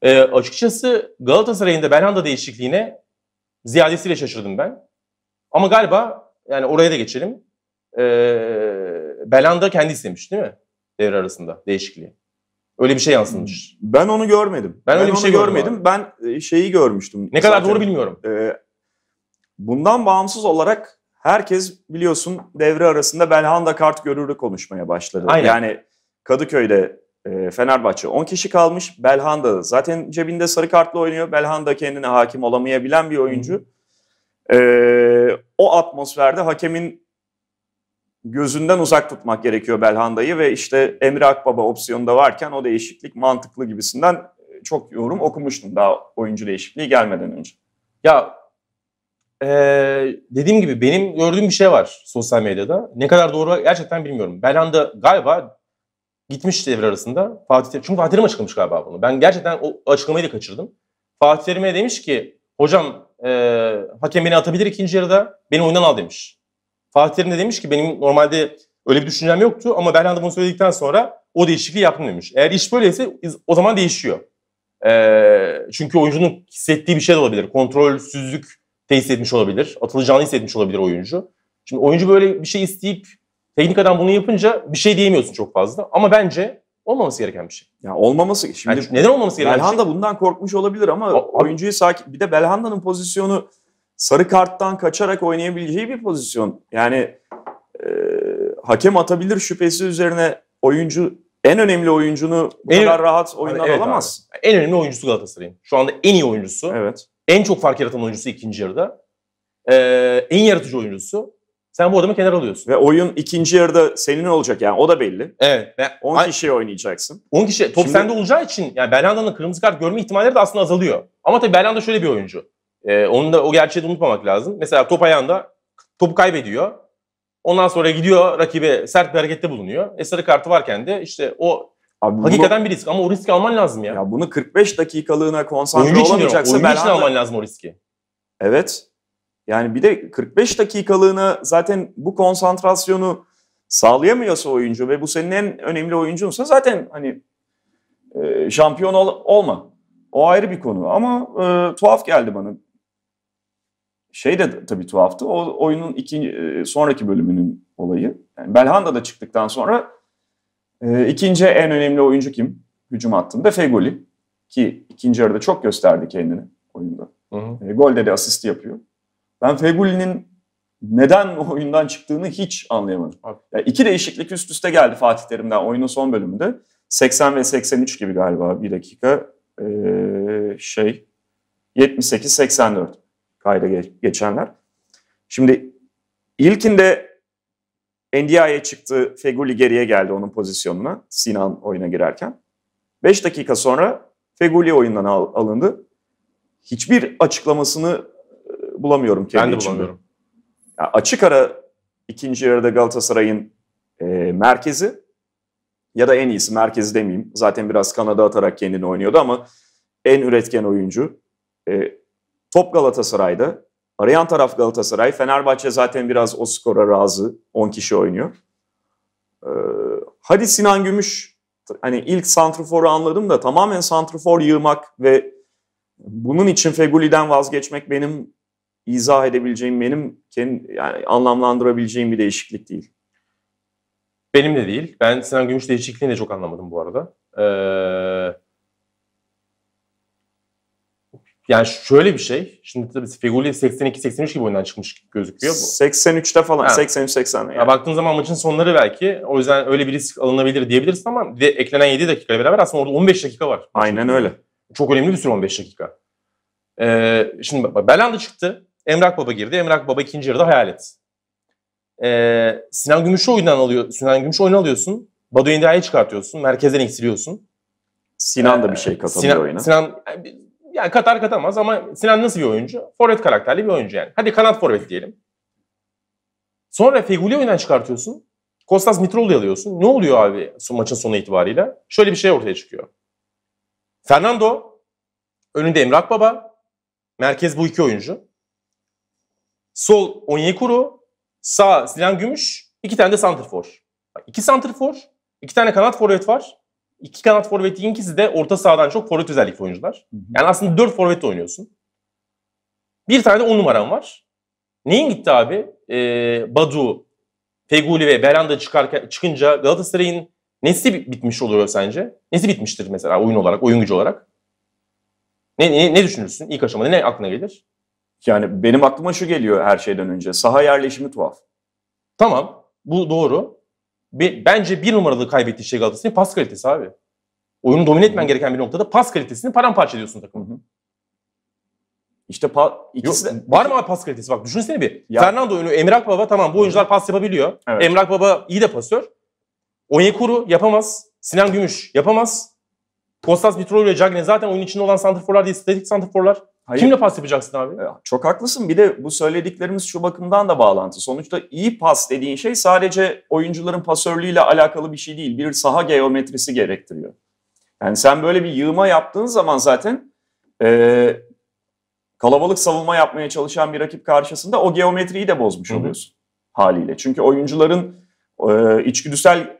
E, açıkçası Galatasaray'ın da Belhanda değişikliğine ziyadesiyle şaşırdım ben. Ama galiba yani oraya da geçelim. E, ee, Belanda kendi istemiş değil mi? Devre arasında değişikliği. Öyle bir şey yansımış. Hmm, ben onu görmedim. Ben, ben öyle bir şey görmedim. Abi. Ben e, şeyi görmüştüm. Ne kadar Zaten, doğru bilmiyorum. E, bundan bağımsız olarak herkes biliyorsun devre arasında Belhanda kart görürü konuşmaya başladı. Aynen. Yani Kadıköy'de e, Fenerbahçe 10 kişi kalmış. Belhanda zaten cebinde sarı kartla oynuyor. Belhanda kendine hakim olamayabilen bir oyuncu. Hı. Ee, o atmosferde hakemin gözünden uzak tutmak gerekiyor Belhanda'yı ve işte Emre Akbaba opsiyonda varken o değişiklik mantıklı gibisinden e, çok yorum okumuştum daha oyuncu değişikliği gelmeden önce. Ya ee, dediğim gibi benim gördüğüm bir şey var sosyal medyada. Ne kadar doğru gerçekten bilmiyorum. Belhanda galiba gitmiş devre arasında. Fatih çünkü Fatih Terim açıklamış galiba bunu. Ben gerçekten o açıklamayı da kaçırdım. Fatih Terim'e demiş ki hocam e, hakem beni atabilir ikinci yarıda. Beni oyundan al demiş. Fatih Terim de demiş ki benim normalde öyle bir düşüncem yoktu ama Belhanda bunu söyledikten sonra o değişikliği yaptım demiş. Eğer iş böyleyse o zaman değişiyor. E, çünkü oyuncunun hissettiği bir şey de olabilir. Kontrolsüzlük de hissetmiş olabilir. Atılacağını hissetmiş olabilir oyuncu. Şimdi oyuncu böyle bir şey isteyip teknik adam bunu yapınca bir şey diyemiyorsun çok fazla. Ama bence Olmaması gereken bir şey. Ya olmaması şimdi yani neden olmaması gereken Belhanda bir şey? bundan korkmuş olabilir ama o, oyuncuyu sakin bir de Belhanda'nın pozisyonu sarı karttan kaçarak oynayabileceği bir pozisyon. Yani e, hakem atabilir şüphesi üzerine oyuncu en önemli oyuncunu bu en, kadar rahat oyundan evet alamaz. Abi. En önemli oyuncusu Galatasaray'ın. Şu anda en iyi oyuncusu. Evet. En çok fark yaratan oyuncusu ikinci yarıda. Ee, en yaratıcı oyuncusu. Sen bu adamı kenara alıyorsun. Ve oyun ikinci yarıda senin olacak yani o da belli. Evet. Ve 10 Ay- kişiye oynayacaksın. 10 kişi top Şimdi- sende olacağı için yani Belhanda'nın kırmızı kart görme ihtimalleri de aslında azalıyor. Ama tabii Belhanda şöyle bir oyuncu. Ee, onun da o gerçeği de unutmamak lazım. Mesela top ayağında topu kaybediyor. Ondan sonra gidiyor rakibe sert bir harekette bulunuyor. E sarı kartı varken de işte o Abi bunu- hakikaten bir risk ama o riski alman lazım ya. ya bunu 45 dakikalığına konsantre oyuncu için diyorum. olamayacaksa Oyuncu için alman lazım o riski. Evet. Yani bir de 45 dakikalığına zaten bu konsantrasyonu sağlayamıyorsa oyuncu ve bu senin en önemli oyuncunsa zaten hani e, şampiyon ol, olma. O ayrı bir konu ama e, tuhaf geldi bana. Şey de tabii tuhaftı. O oyunun ikinci, e, sonraki bölümünün olayı. Yani da çıktıktan sonra e, ikinci en önemli oyuncu kim? Hücum hattında Fegoli. Ki ikinci yarıda çok gösterdi kendini oyunda. Hı hı. E, golde de asisti yapıyor. Ben Feguli'nin neden o oyundan çıktığını hiç anlayamadım. Yani iki değişiklik üst üste geldi Fatih Terim'den oyunun son bölümünde. 80 ve 83 gibi galiba bir dakika ee, şey 78-84 kayda geçenler. Şimdi ilkinde NDI'ye çıktı. Feguli geriye geldi onun pozisyonuna. Sinan oyuna girerken. 5 dakika sonra Feguli oyundan al- alındı. Hiçbir açıklamasını bulamıyorum kendi Ben de içimde. bulamıyorum. Yani açık ara ikinci yarıda Galatasaray'ın e, merkezi ya da en iyisi merkezi demeyeyim. Zaten biraz kanada atarak kendini oynuyordu ama en üretken oyuncu. E, top Galatasaray'da. Arayan taraf Galatasaray. Fenerbahçe zaten biraz o skora razı. 10 kişi oynuyor. E, hadi Sinan Gümüş hani ilk santrforu anladım da tamamen santrfor yığmak ve bunun için Feguli'den vazgeçmek benim izah edebileceğim benim kendi yani anlamlandırabileceğim bir değişiklik değil. Benim de değil. Ben Sinan Gümüş değişikliğini de çok anlamadım bu arada. Ee, yani şöyle bir şey. Şimdi tabii Feguli 82-83 gibi oyundan çıkmış gözüküyor. Bu. 83'te falan. 83-80'de. Yani. Baktığın zaman maçın sonları belki. O yüzden öyle bir risk alınabilir diyebilirsin ama de eklenen 7 dakika beraber aslında orada 15 dakika var. Aynen öyle. Çok önemli bir süre 15 dakika. Ee, şimdi bak, Belanda çıktı. Emrak Baba girdi. Emrak Baba ikinci yarıda hayalet. Ee, Sinan Gümüşoğlu'ndan alıyor. Sinan Gümüşoğlu'nu alıyorsun. Badu Endia'yı çıkartıyorsun. Merkezden eksiliyorsun. Sinan da bir ee, şey katabiliyor Sinan, oyuna. Sinan yani katar katamaz ama Sinan nasıl bir oyuncu? Forvet karakterli bir oyuncu yani. Hadi kanat forvet diyelim. Sonra Feguli oyundan çıkartıyorsun. Kostas Mitrolu'yu alıyorsun. Ne oluyor abi maçın sonu itibariyle? Şöyle bir şey ortaya çıkıyor. Fernando, önünde Emrak Baba, merkez bu iki oyuncu. Sol Onyekuru, sağ Sinan Gümüş, iki tane de santrfor. Bak, iki santrfor, iki tane kanat forvet var. İki kanat forvetin ikisi de orta sahadan çok forvet özellikli oyuncular. Yani aslında dört forvetle oynuyorsun. Bir tane de on numaran var. Neyin gitti abi? Ee, Badu, Feguli ve Belanda çıkarken, çıkınca Galatasaray'ın nesi bitmiş oluyor sence? Nesi bitmiştir mesela oyun olarak, oyun gücü olarak? Ne, ne, ne düşünürsün? İlk aşamada ne aklına gelir? Yani benim aklıma şu geliyor her şeyden önce. Saha yerleşimi tuhaf. Tamam bu doğru. Be, bence bir numaralı kaybettiği şey Galatasaray'ın pas kalitesi abi. Oyunu domine etmen gereken bir noktada pas kalitesini paramparça ediyorsun takım İşte pa- ikisi Yok, Var mı abi pas kalitesi? Bak düşünsene bir. Ya. Fernando oyunu Emre baba tamam bu oyuncular pas yapabiliyor. Evet. Emre Akbaba iyi de pasör. Onyekuru yapamaz. Sinan Gümüş yapamaz. Kostas Mitroglou ve Cagne zaten oyun içinde olan santrforlar değil, statik santrforlar. Hayır. Kimle pas yapacaksın abi? E, çok haklısın. Bir de bu söylediklerimiz şu bakımdan da bağlantı. Sonuçta iyi pas dediğin şey sadece oyuncuların pasörlüğüyle alakalı bir şey değil. Bir saha geometrisi gerektiriyor. Yani sen böyle bir yığma yaptığın zaman zaten e, kalabalık savunma yapmaya çalışan bir rakip karşısında o geometriyi de bozmuş oluyorsun Hı-hı. haliyle. Çünkü oyuncuların e, içgüdüsel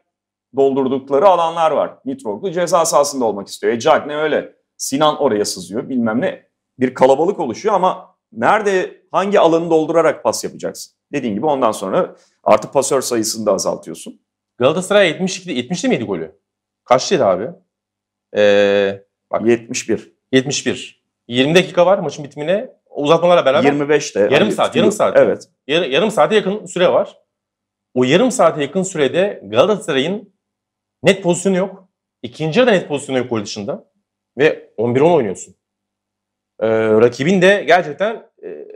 doldurdukları alanlar var. Mitroglu ceza sahasında olmak istiyor. E Jack ne öyle? Sinan oraya sızıyor bilmem ne bir kalabalık oluşuyor ama nerede hangi alanı doldurarak pas yapacaksın? Dediğin gibi ondan sonra artı pasör sayısını da azaltıyorsun. Galatasaray 72'de 70'li miydi golü? Kaçtıydı abi? Ee, bak 71. 71. 20 dakika var maçın bitimine. Uzatmalarla beraber 25 de. Yarım hani, saat, yarım saat. Evet. Yar, yarım saate yakın süre var. O yarım saate yakın sürede Galatasaray'ın net pozisyonu yok. İkinci yarıda net pozisyonu yok gol dışında. Ve 11-10 oynuyorsun. Ee, rakibin de gerçekten e,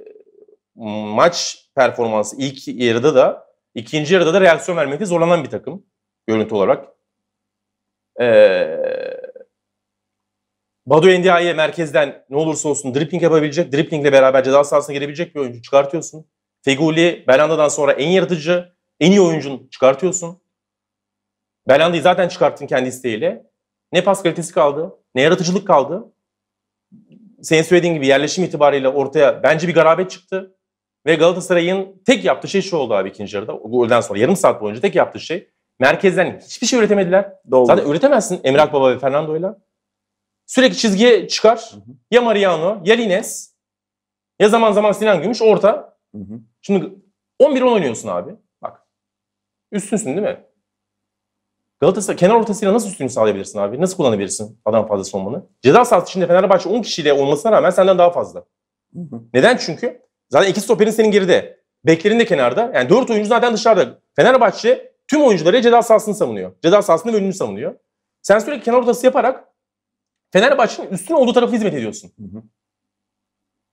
maç performansı ilk yarıda da ikinci yarıda da reaksiyon vermekte zorlanan bir takım görüntü olarak. Ee, Badu Endiaye merkezden ne olursa olsun dribbling yapabilecek, driblingle beraber ceza sahasına girebilecek bir oyuncu çıkartıyorsun. Feguli, Belanda'dan sonra en yaratıcı, en iyi oyuncun çıkartıyorsun. Belanda'yı zaten çıkarttın kendi isteğiyle. Ne pas kalitesi kaldı, ne yaratıcılık kaldı senin söylediğin gibi yerleşim itibariyle ortaya bence bir garabet çıktı. Ve Galatasaray'ın tek yaptığı şey şu oldu abi ikinci yarıda. Golden sonra yarım saat boyunca tek yaptığı şey merkezden hiçbir şey üretemediler. Doğru. Zaten üretemezsin Emrak Baba ve Fernando'yla. Sürekli çizgiye çıkar. Hı hı. Ya Mariano ya Lines ya zaman zaman Sinan Gümüş orta. Hı hı. Şimdi 11-10 oynuyorsun abi. Bak. Üstünsün değil mi? Galatasaray kenar ortasıyla nasıl üstünü sağlayabilirsin abi? Nasıl kullanabilirsin adam fazlası olmanı? Ceza sahası içinde Fenerbahçe 10 kişiyle olmasına rağmen senden daha fazla. Neden? Çünkü zaten iki stoperin senin geride. Beklerin de kenarda. Yani 4 oyuncu zaten dışarıda. Fenerbahçe tüm oyuncuları ceza sahasını savunuyor. Ceza sahasını ve önünü savunuyor. Sen sürekli kenar ortası yaparak Fenerbahçe'nin üstüne olduğu tarafı hizmet ediyorsun.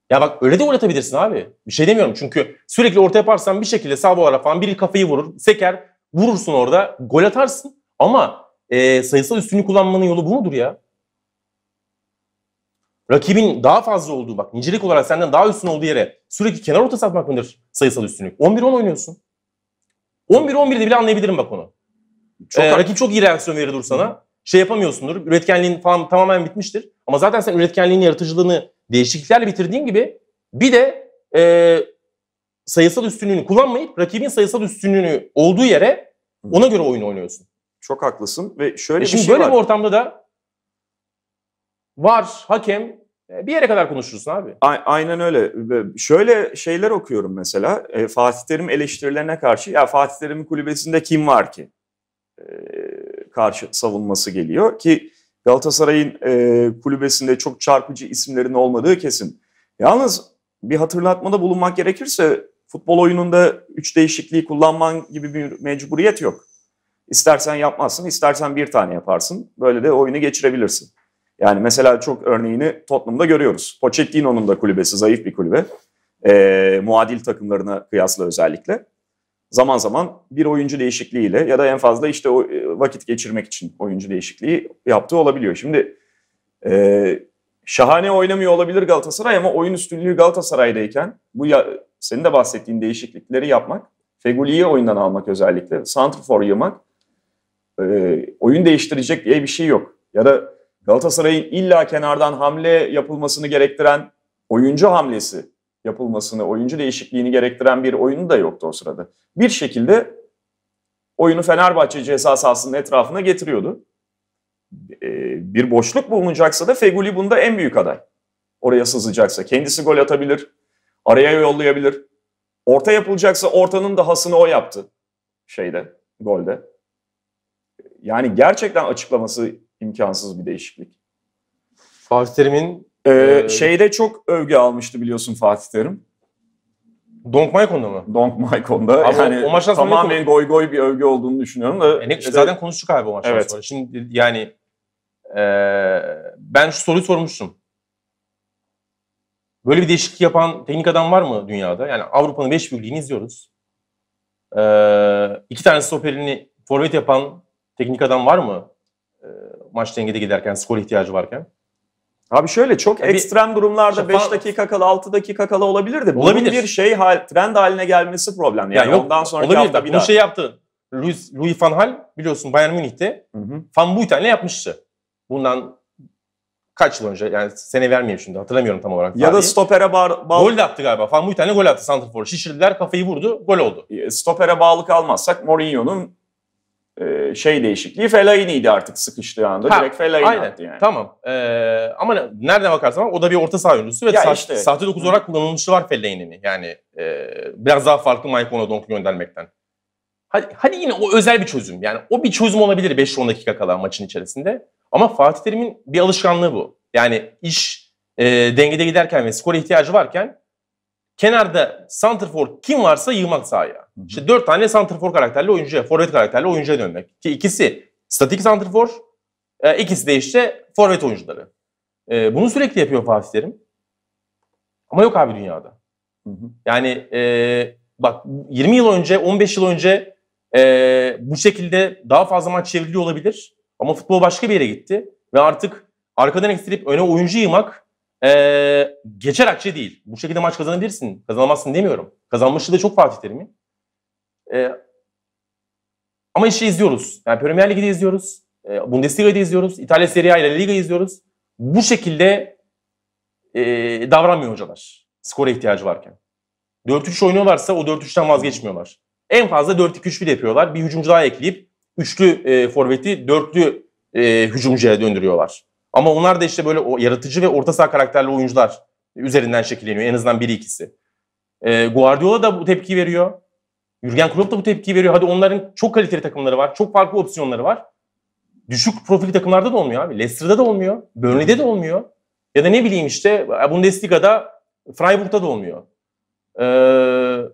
Ya bak öyle de oynatabilirsin abi. Bir şey demiyorum çünkü sürekli orta yaparsan bir şekilde sağ olarak falan biri kafayı vurur, seker, vurursun orada, gol atarsın. Ama e, sayısal üstünlüğü kullanmanın yolu bu mudur ya? Rakibin daha fazla olduğu bak nicelik olarak senden daha üstün olduğu yere sürekli kenar ortası atmak mıdır sayısal üstünlük? 11-10 oynuyorsun. 11-11'de bile anlayabilirim bak onu. Çok ee, rakip çok iyi reaksiyon verir dur sana. Hı. Şey yapamıyorsundur. Üretkenliğin falan tamamen bitmiştir. Ama zaten sen üretkenliğin yaratıcılığını değişikliklerle bitirdiğin gibi bir de e, sayısal üstünlüğünü kullanmayıp rakibin sayısal üstünlüğünü olduğu yere ona göre oyun oynuyorsun. Çok haklısın ve şöyle e şimdi bir şey böyle var. bir ortamda da var hakem e, bir yere kadar konuşursun abi. A aynen öyle. Şöyle şeyler okuyorum mesela. E, Fatih Terim eleştirilerine karşı ya Fatih Terim'in kulübesinde kim var ki? E, karşı savunması geliyor ki Galatasaray'ın e, kulübesinde çok çarpıcı isimlerin olmadığı kesin. Yalnız bir hatırlatmada bulunmak gerekirse futbol oyununda üç değişikliği kullanman gibi bir mecburiyet yok. İstersen yapmazsın, istersen bir tane yaparsın. Böyle de oyunu geçirebilirsin. Yani mesela çok örneğini Tottenham'da görüyoruz. Pochettino'nun da kulübesi zayıf bir kulübe. E, muadil takımlarına kıyasla özellikle. Zaman zaman bir oyuncu değişikliğiyle ya da en fazla işte o, e, vakit geçirmek için oyuncu değişikliği yaptığı olabiliyor. Şimdi e, şahane oynamıyor olabilir Galatasaray ama oyun üstünlüğü Galatasaray'dayken bu ya, senin de bahsettiğin değişiklikleri yapmak, Feguli'yi oyundan almak özellikle, Santrfor yığmak e, oyun değiştirecek diye bir şey yok. Ya da Galatasaray'ın illa kenardan hamle yapılmasını gerektiren oyuncu hamlesi yapılmasını, oyuncu değişikliğini gerektiren bir oyunu da yoktu o sırada. Bir şekilde oyunu Fenerbahçe ceza sahasının etrafına getiriyordu. E, bir boşluk bulunacaksa da Feguli bunda en büyük aday. Oraya sızacaksa. Kendisi gol atabilir, araya yollayabilir. Orta yapılacaksa ortanın da hasını o yaptı şeyde, golde yani gerçekten açıklaması imkansız bir değişiklik. Fatih Terim'in ee, e, şeyde çok övgü almıştı biliyorsun Fatih Terim. Donk Maykon'da mı? Donk Maykon'da. Abi, yani o, maçtan sonra tamamen goy goy bir övgü olduğunu düşünüyorum da. E, işte, zaten konuştuk abi o maçtan evet. sonra. Şimdi yani e, ben şu soruyu sormuştum. Böyle bir değişiklik yapan teknik adam var mı dünyada? Yani Avrupa'nın 5 birliğini izliyoruz. E, iki tane stoperini forvet yapan teknik adam var mı? E, maç dengede giderken, skor ihtiyacı varken. Abi şöyle çok yani e, ekstrem bir, durumlarda 5 şafa... dakika kala 6 dakika kala olabilir de olabilir. bir şey hal, trend haline gelmesi problem. Yani, yani yok, ondan sonraki olabilir. hafta bir Bunu daha. şey yaptı. Louis, Louis van Hal biliyorsun Bayern Münih'te hı hı. Van Buiten'le yapmıştı. Bundan kaç yıl önce yani sene vermeyeyim şimdi hatırlamıyorum tam olarak. Ya tarihi. da stopere bağlı... Gol de attı galiba. Van Buiten'le gol attı Santrfor. Şişirdiler kafayı vurdu gol oldu. E, stopere bağlı kalmazsak Mourinho'nun e, şey değişikliği Fellaini'ydi artık sıkıştığı anda. Ha, Direkt Fellaini aynen. attı yani. Tamam. Ee, ama nereden bakarsan o da bir orta saha oyuncusu ve ya sa- işte. sahte 9 olarak kullanılmışı var Fellaini'nin. Yani e, biraz daha farklı Mike Onadonk'u göndermekten. Hadi, hadi yine o özel bir çözüm. Yani o bir çözüm olabilir 5-10 dakika kalan maçın içerisinde. Ama Fatih Terim'in bir alışkanlığı bu. Yani iş e, dengede giderken ve skora ihtiyacı varken Kenarda Santrfor kim varsa yığmak sahaya. Hı hı. İşte 4 tane Santrfor karakterli oyuncuya, forvet karakterli oyuncuya dönmek. Ki ikisi statik Santrfor, e, ikisi de işte forvet oyuncuları. E, bunu sürekli yapıyor Fatih Terim. Ama yok abi dünyada. Hı hı. Yani e, bak 20 yıl önce, 15 yıl önce e, bu şekilde daha fazla maç çevriliyor olabilir. Ama futbol başka bir yere gitti. Ve artık arkadan eksilip öne oyuncu yığmak ee, geçer akçe değil. Bu şekilde maç kazanabilirsin. Kazanamazsın demiyorum. Kazanmışlığı da çok Fatih Terim'in. Ee, ama işi izliyoruz. Yani Premier Ligi'de izliyoruz. E, ee, Bundesliga'da izliyoruz. İtalya Serie A ile Liga izliyoruz. Bu şekilde e, davranmıyor hocalar. Skora ihtiyacı varken. 4-3 oynuyorlarsa o 4-3'ten vazgeçmiyorlar. En fazla 4-2-3-1 yapıyorlar. Bir hücumcu daha ekleyip üçlü e, forveti dörtlü e, hücumcuya döndürüyorlar. Ama onlar da işte böyle o yaratıcı ve orta saha karakterli oyuncular üzerinden şekilleniyor. En azından biri ikisi. E, Guardiola da bu tepki veriyor. Jürgen Klopp da bu tepki veriyor. Hadi onların çok kaliteli takımları var. Çok farklı opsiyonları var. Düşük profil takımlarda da olmuyor abi. Leicester'da da olmuyor. Burnley'de de olmuyor. Ya da ne bileyim işte Bundesliga'da Freiburg'da da olmuyor. Ee,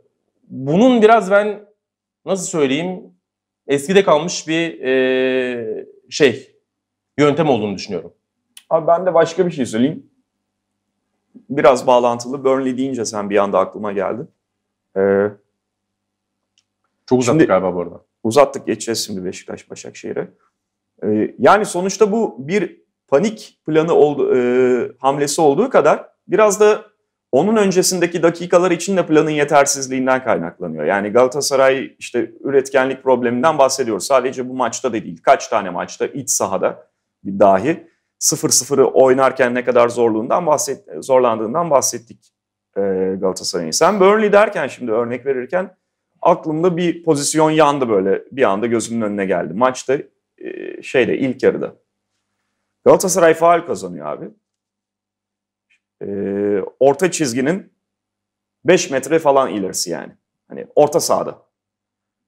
bunun biraz ben nasıl söyleyeyim eskide kalmış bir e, şey yöntem olduğunu düşünüyorum. Abi ben de başka bir şey söyleyeyim. Biraz bağlantılı. Burnley deyince sen bir anda aklıma geldi. Ee, Çok uzattık şimdi, galiba bu arada. Uzattık. Geçeceğiz şimdi Beşiktaş Başakşehir'e. Ee, yani sonuçta bu bir panik planı oldu, e, hamlesi olduğu kadar biraz da onun öncesindeki dakikalar için de planın yetersizliğinden kaynaklanıyor. Yani Galatasaray işte üretkenlik probleminden bahsediyor. Sadece bu maçta da değil. Kaç tane maçta iç sahada dahi sıfır sıfırı oynarken ne kadar zorluğundan bahset, zorlandığından bahsettik e, Galatasaray'ın. Sen Burnley derken şimdi örnek verirken aklımda bir pozisyon yandı böyle bir anda gözümün önüne geldi. Maçta e, şeyde ilk yarıda. Galatasaray faal kazanıyor abi. E, orta çizginin 5 metre falan ilerisi yani. Hani orta sahada.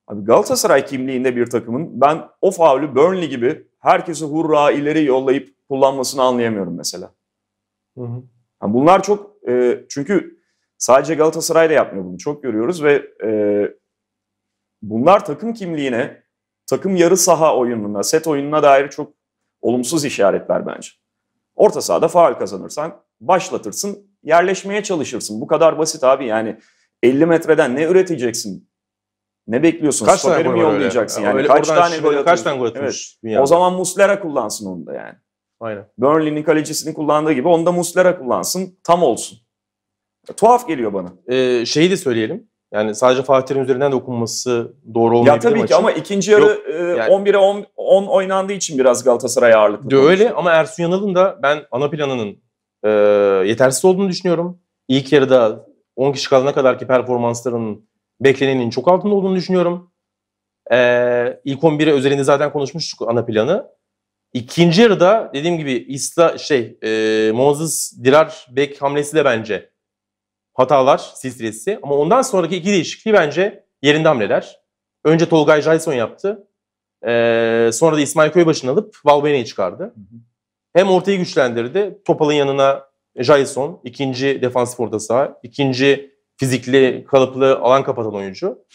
Abi Galatasaray kimliğinde bir takımın ben o faulü Burnley gibi herkesi hurra ileri yollayıp kullanmasını anlayamıyorum mesela. Hı hı. Yani bunlar çok e, çünkü sadece Galatasaray da yapmıyor bunu. Çok görüyoruz ve e, bunlar takım kimliğine, takım yarı saha oyununa, set oyununa dair çok olumsuz işaretler bence. Orta sahada faal kazanırsan başlatırsın, yerleşmeye çalışırsın. Bu kadar basit abi yani 50 metreden ne üreteceksin? Ne bekliyorsun? Kaç Stoperi tane gol yollayacaksın öyle? yani? Öyle kaç tane gol kaç tane gol atmış? Evet. O zaman Muslera kullansın onu da yani. Aynen. Burnley'nin kalecisini kullandığı gibi onda Muslera kullansın tam olsun. Ya, tuhaf geliyor bana. Ee, şeyi de söyleyelim. Yani sadece Fatih'in üzerinden dokunması doğru olmayabilir Ya tabii maçın. ki ama ikinci yarı e, yani, 11'e 10, 10 oynandığı için biraz Galatasaray ağırlıklı. De öyle ama Ersun Yanal'ın da ben ana planının e, yetersiz olduğunu düşünüyorum. İlk yarıda 10 kişi kalana kadar ki performanslarının beklenenin çok altında olduğunu düşünüyorum. E, ilk 11'e özelinde zaten konuşmuştuk ana planı. İkinci yarıda dediğim gibi İsla şey e, Moses Dirar bek hamlesi de bence hatalar silsilesi. Ama ondan sonraki iki değişikliği bence yerinde hamleler. Önce Tolgay Jason yaptı. E, sonra da İsmail Köybaşı'nı alıp Valbene'yi çıkardı. Hem ortayı güçlendirdi. Topal'ın yanına Jason, ikinci defansif orta saha, ikinci fizikli, kalıplı alan kapatan oyuncu.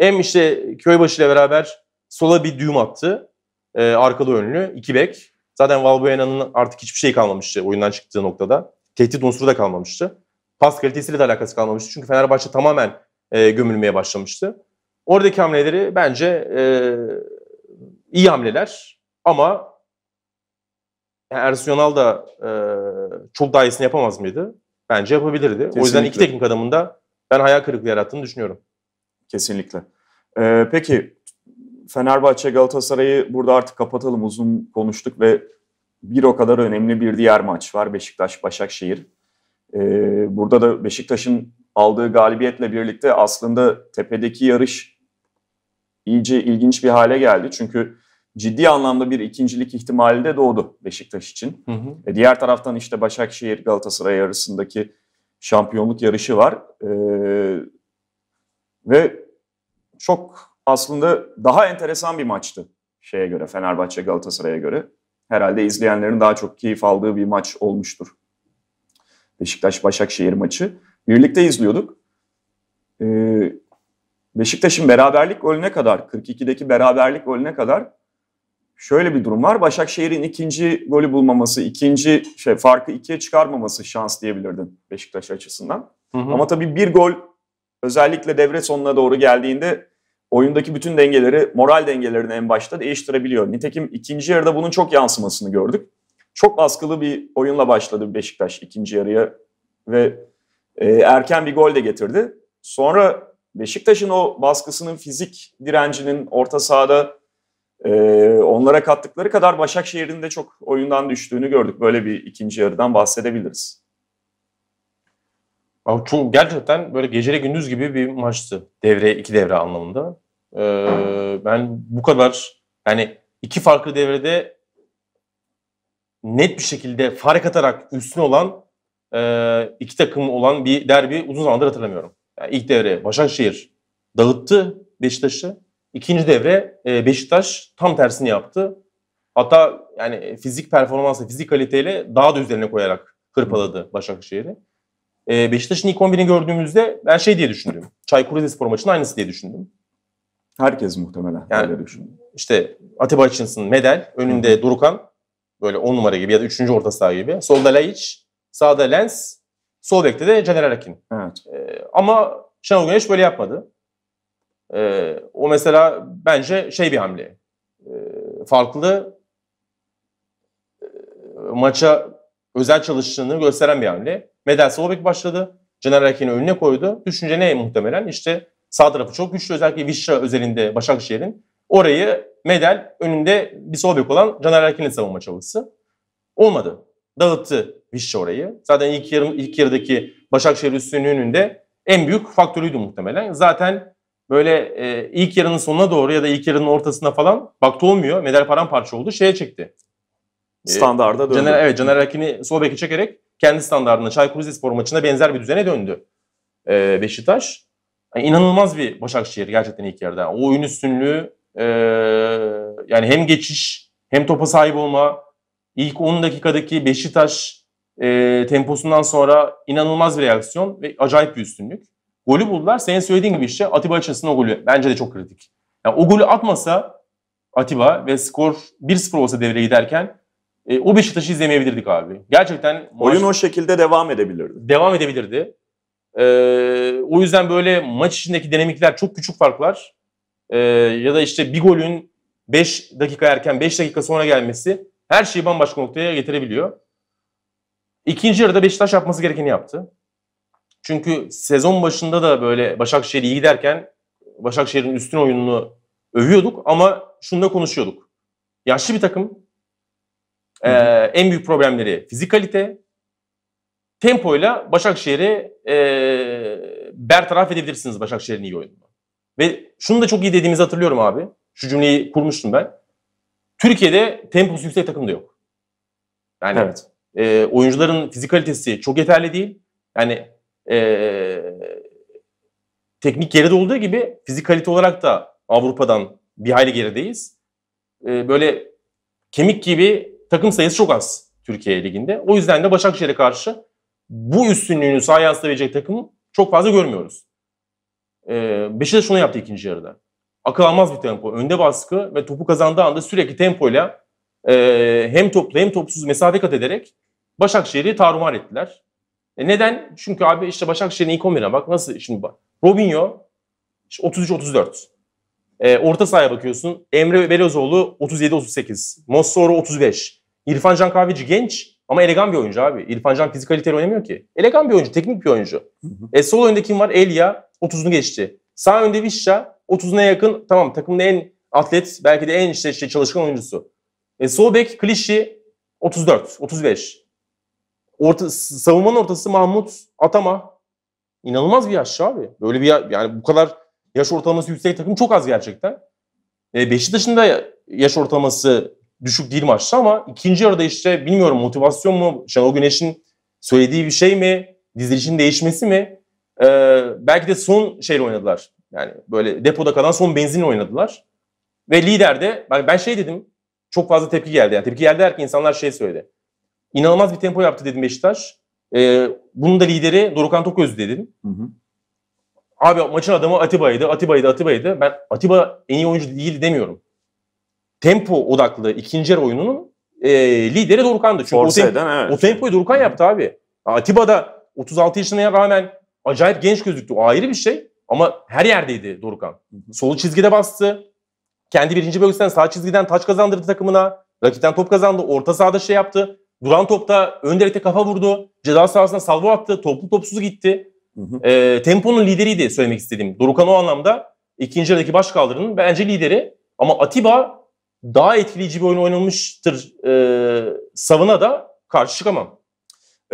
Hem işte Köybaşı ile beraber sola bir düğüm attı. E, ee, arkalı önlü. iki bek. Zaten Valbuena'nın artık hiçbir şey kalmamıştı oyundan çıktığı noktada. Tehdit unsuru da kalmamıştı. Pas kalitesiyle de alakası kalmamıştı. Çünkü Fenerbahçe tamamen e, gömülmeye başlamıştı. Oradaki hamleleri bence e, iyi hamleler ama yani Ersun Yanal da e, çok daha iyisini yapamaz mıydı? Bence yapabilirdi. Kesinlikle. O yüzden iki teknik adamında ben hayal kırıklığı yarattığını düşünüyorum. Kesinlikle. Ee, peki Fenerbahçe Galatasaray'ı burada artık kapatalım. Uzun konuştuk ve bir o kadar önemli bir diğer maç var Beşiktaş Başakşehir. Ee, burada da Beşiktaş'ın aldığı galibiyetle birlikte aslında tepedeki yarış iyice ilginç bir hale geldi. Çünkü ciddi anlamda bir ikincilik ihtimali de doğdu Beşiktaş için. Hı hı. E diğer taraftan işte Başakşehir Galatasaray arasındaki şampiyonluk yarışı var. Ee, ve çok aslında daha enteresan bir maçtı şeye göre Fenerbahçe Galatasaray'a göre. Herhalde izleyenlerin daha çok keyif aldığı bir maç olmuştur. Beşiktaş Başakşehir maçı. Birlikte izliyorduk. Ee, Beşiktaş'ın beraberlik golüne kadar 42'deki beraberlik golüne kadar şöyle bir durum var. Başakşehir'in ikinci golü bulmaması, ikinci şey farkı ikiye çıkarmaması şans diyebilirdin Beşiktaş açısından. Hı hı. Ama tabii bir gol özellikle devre sonuna doğru geldiğinde oyundaki bütün dengeleri, moral dengelerini en başta değiştirebiliyor. Nitekim ikinci yarıda bunun çok yansımasını gördük. Çok baskılı bir oyunla başladı Beşiktaş ikinci yarıya ve e, erken bir gol de getirdi. Sonra Beşiktaş'ın o baskısının fizik direncinin orta sahada e, onlara kattıkları kadar Başakşehir'in de çok oyundan düştüğünü gördük. Böyle bir ikinci yarıdan bahsedebiliriz. Abi çok gerçekten böyle geceli gündüz gibi bir maçtı. Devre iki devre anlamında. Ee, ben bu kadar yani iki farklı devrede net bir şekilde fark atarak üstün olan e, iki takım olan bir derbi uzun zamandır hatırlamıyorum. Yani ilk devre Başakşehir dağıttı Beşiktaş'ı. İkinci devre e, Beşiktaş tam tersini yaptı. Hatta yani fizik performansı, fizik kaliteyle daha da üzerine koyarak hırpaladı Başakşehir'i. E, Beşiktaş'ın ilk 11'ini gördüğümüzde ben şey diye düşündüm. Çaykur Rizespor maçının aynısı diye düşündüm. Herkes muhtemelen yani, öyle düşünüyor. İşte Atiba Hutchinson, Medel, önünde Hı-hı. Durukan böyle 10 numara gibi ya da 3. orta saha gibi. Solda Laiç, sağda Lens, sol bekte de Caner Erkin. Evet. Ee, ama Şenol Güneş böyle yapmadı. Ee, o mesela bence şey bir hamle. Ee, farklı e, maça özel çalıştığını gösteren bir hamle. Medel sol bek başladı. Caner Erkin'i önüne koydu. Düşünce ne muhtemelen? İşte Sağ tarafı çok güçlü. Özellikle Vişra özelinde Başakşehir'in. Orayı medal önünde bir sol bek olan Caner Erkin'in savunma çabası. Olmadı. Dağıttı Vişra orayı. Zaten ilk, yarım, ilk yarıdaki Başakşehir üstünlüğünün de en büyük faktörüydü muhtemelen. Zaten böyle e, ilk yarının sonuna doğru ya da ilk yarının ortasına falan baktı olmuyor. Medel paramparça oldu. Şeye çekti. E, Standarda döndü. Caner, evet Caner Erkin'i sol beke çekerek kendi standartında Çaykur Rizespor maçına benzer bir düzene döndü e, Beşiktaş. Yani inanılmaz bir Başakşehir gerçekten ilk yarıda. O oyun üstünlüğü e, yani hem geçiş hem topa sahip olma ilk 10 dakikadaki Beşiktaş e, temposundan sonra inanılmaz bir reaksiyon ve acayip bir üstünlük. Golü buldular. Senin söylediğin gibi işte Atiba açısından o golü bence de çok kritik. Yani o golü atmasa Atiba ve skor 1-0 olsa devreye giderken e, o Beşiktaş'ı izlemeyebilirdik abi. Gerçekten oyun o şekilde devam edebilirdi. Devam edebilirdi. Ee, o yüzden böyle maç içindeki dinamikler çok küçük farklar. Ee, ya da işte bir golün 5 dakika erken 5 dakika sonra gelmesi her şeyi bambaşka noktaya getirebiliyor. İkinci yarıda Beşiktaş yapması gerekeni yaptı. Çünkü sezon başında da böyle Başakşehir iyi giderken Başakşehir'in üstün oyununu övüyorduk ama şunu da konuşuyorduk. Yaşlı bir takım. Ee, en büyük problemleri fizikalite, tempoyla Başakşehir'i e, bertaraf edebilirsiniz Başakşehir'in iyi oyununda. Ve şunu da çok iyi dediğimizi hatırlıyorum abi. Şu cümleyi kurmuştum ben. Türkiye'de temposu yüksek takım da yok. Yani evet. e, oyuncuların fizikalitesi çok yeterli değil. Yani e, teknik geride olduğu gibi fizikalite olarak da Avrupa'dan bir hayli gerideyiz. E, böyle kemik gibi takım sayısı çok az Türkiye Ligi'nde. O yüzden de Başakşehir'e karşı bu üstünlüğünü sahaya yansıtabilecek takım çok fazla görmüyoruz. Ee, Beşiktaş şunu yaptı ikinci yarıda. Akıl almaz bir tempo. Önde baskı ve topu kazandığı anda sürekli tempoyla e, hem toplu hem topsuz mesafe kat ederek Başakşehir'i tarumar ettiler. E neden? Çünkü abi işte Başakşehir'in ilk 11'ine bak nasıl şimdi bak. Robinho 33-34. E, orta sahaya bakıyorsun. Emre Belözoğlu 37-38. Mossoro 35. İrfan Can Kahveci genç. Ama elegan bir oyuncu abi. İrfan Can fizikaliteli oynamıyor ki. Elegan bir oyuncu, teknik bir oyuncu. Hı hı. E, sol önde kim var? Elia 30'unu geçti. Sağ önde Vişça 30'una yakın. Tamam takımın en atlet, belki de en işte, işte çalışkan oyuncusu. E, sol bek Klişi 34, 35. Orta, savunmanın ortası Mahmut Atama. İnanılmaz bir yaş abi. Böyle bir yani bu kadar yaş ortalaması yüksek takım çok az gerçekten. E, Beşiktaş'ın da yaş ortalaması düşük değil maçta ama ikinci yarıda işte bilmiyorum motivasyon mu, Şenol Güneş'in söylediği bir şey mi, dizilişin değişmesi mi? E, belki de son şeyle oynadılar. Yani böyle depoda kalan son benzinle oynadılar. Ve lider de ben, ben şey dedim çok fazla tepki geldi. Yani tepki geldi derken insanlar şey söyledi. İnanılmaz bir tempo yaptı dedim Beşiktaş. E, bunun da lideri Dorukhan Toköz dedim. Hı hı. Abi maçın adamı Atiba'ydı, Atiba'ydı, Atiba'ydı. Ben Atiba en iyi oyuncu değil demiyorum tempo odaklı ikinci yarı oyununun e, lideri Dorukan'dı. Çünkü Forse o, tem- eden, evet. o tempoyu Dorukan yaptı abi. Atiba da 36 yaşına rağmen acayip genç gözüktü. O ayrı bir şey ama her yerdeydi Dorukan. Solu çizgide bastı. Kendi birinci bölgesinden sağ çizgiden taç kazandırdı takımına. Rakipten top kazandı. Orta sahada şey yaptı. Duran topta ön direkte kafa vurdu. Ceda sahasına salvo attı. Toplu topsuz gitti. Hı hı. E, temponun lideriydi söylemek istediğim. Dorukan o anlamda ikinci yarıdaki baş kaldırının bence lideri. Ama Atiba daha etkileyici bir oyun oynanmıştır e, savına da karşı çıkamam.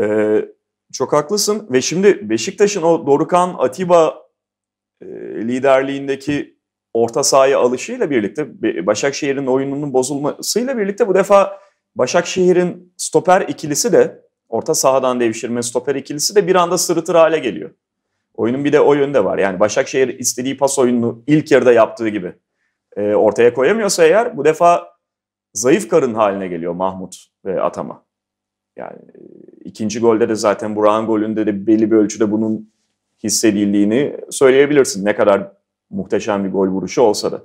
Ee, çok haklısın ve şimdi Beşiktaş'ın o Dorukan Atiba e, liderliğindeki orta sahaya alışıyla birlikte Başakşehir'in oyununun bozulmasıyla birlikte bu defa Başakşehir'in stoper ikilisi de orta sahadan devşirme stoper ikilisi de bir anda sırıtır hale geliyor. Oyunun bir de o yönde var. Yani Başakşehir istediği pas oyununu ilk yarıda yaptığı gibi e, ortaya koyamıyorsa eğer bu defa zayıf karın haline geliyor Mahmut ve Atama. Yani e, ikinci golde de zaten Burak'ın golünde de belli bir ölçüde bunun hissedildiğini söyleyebilirsin. Ne kadar muhteşem bir gol vuruşu olsa da.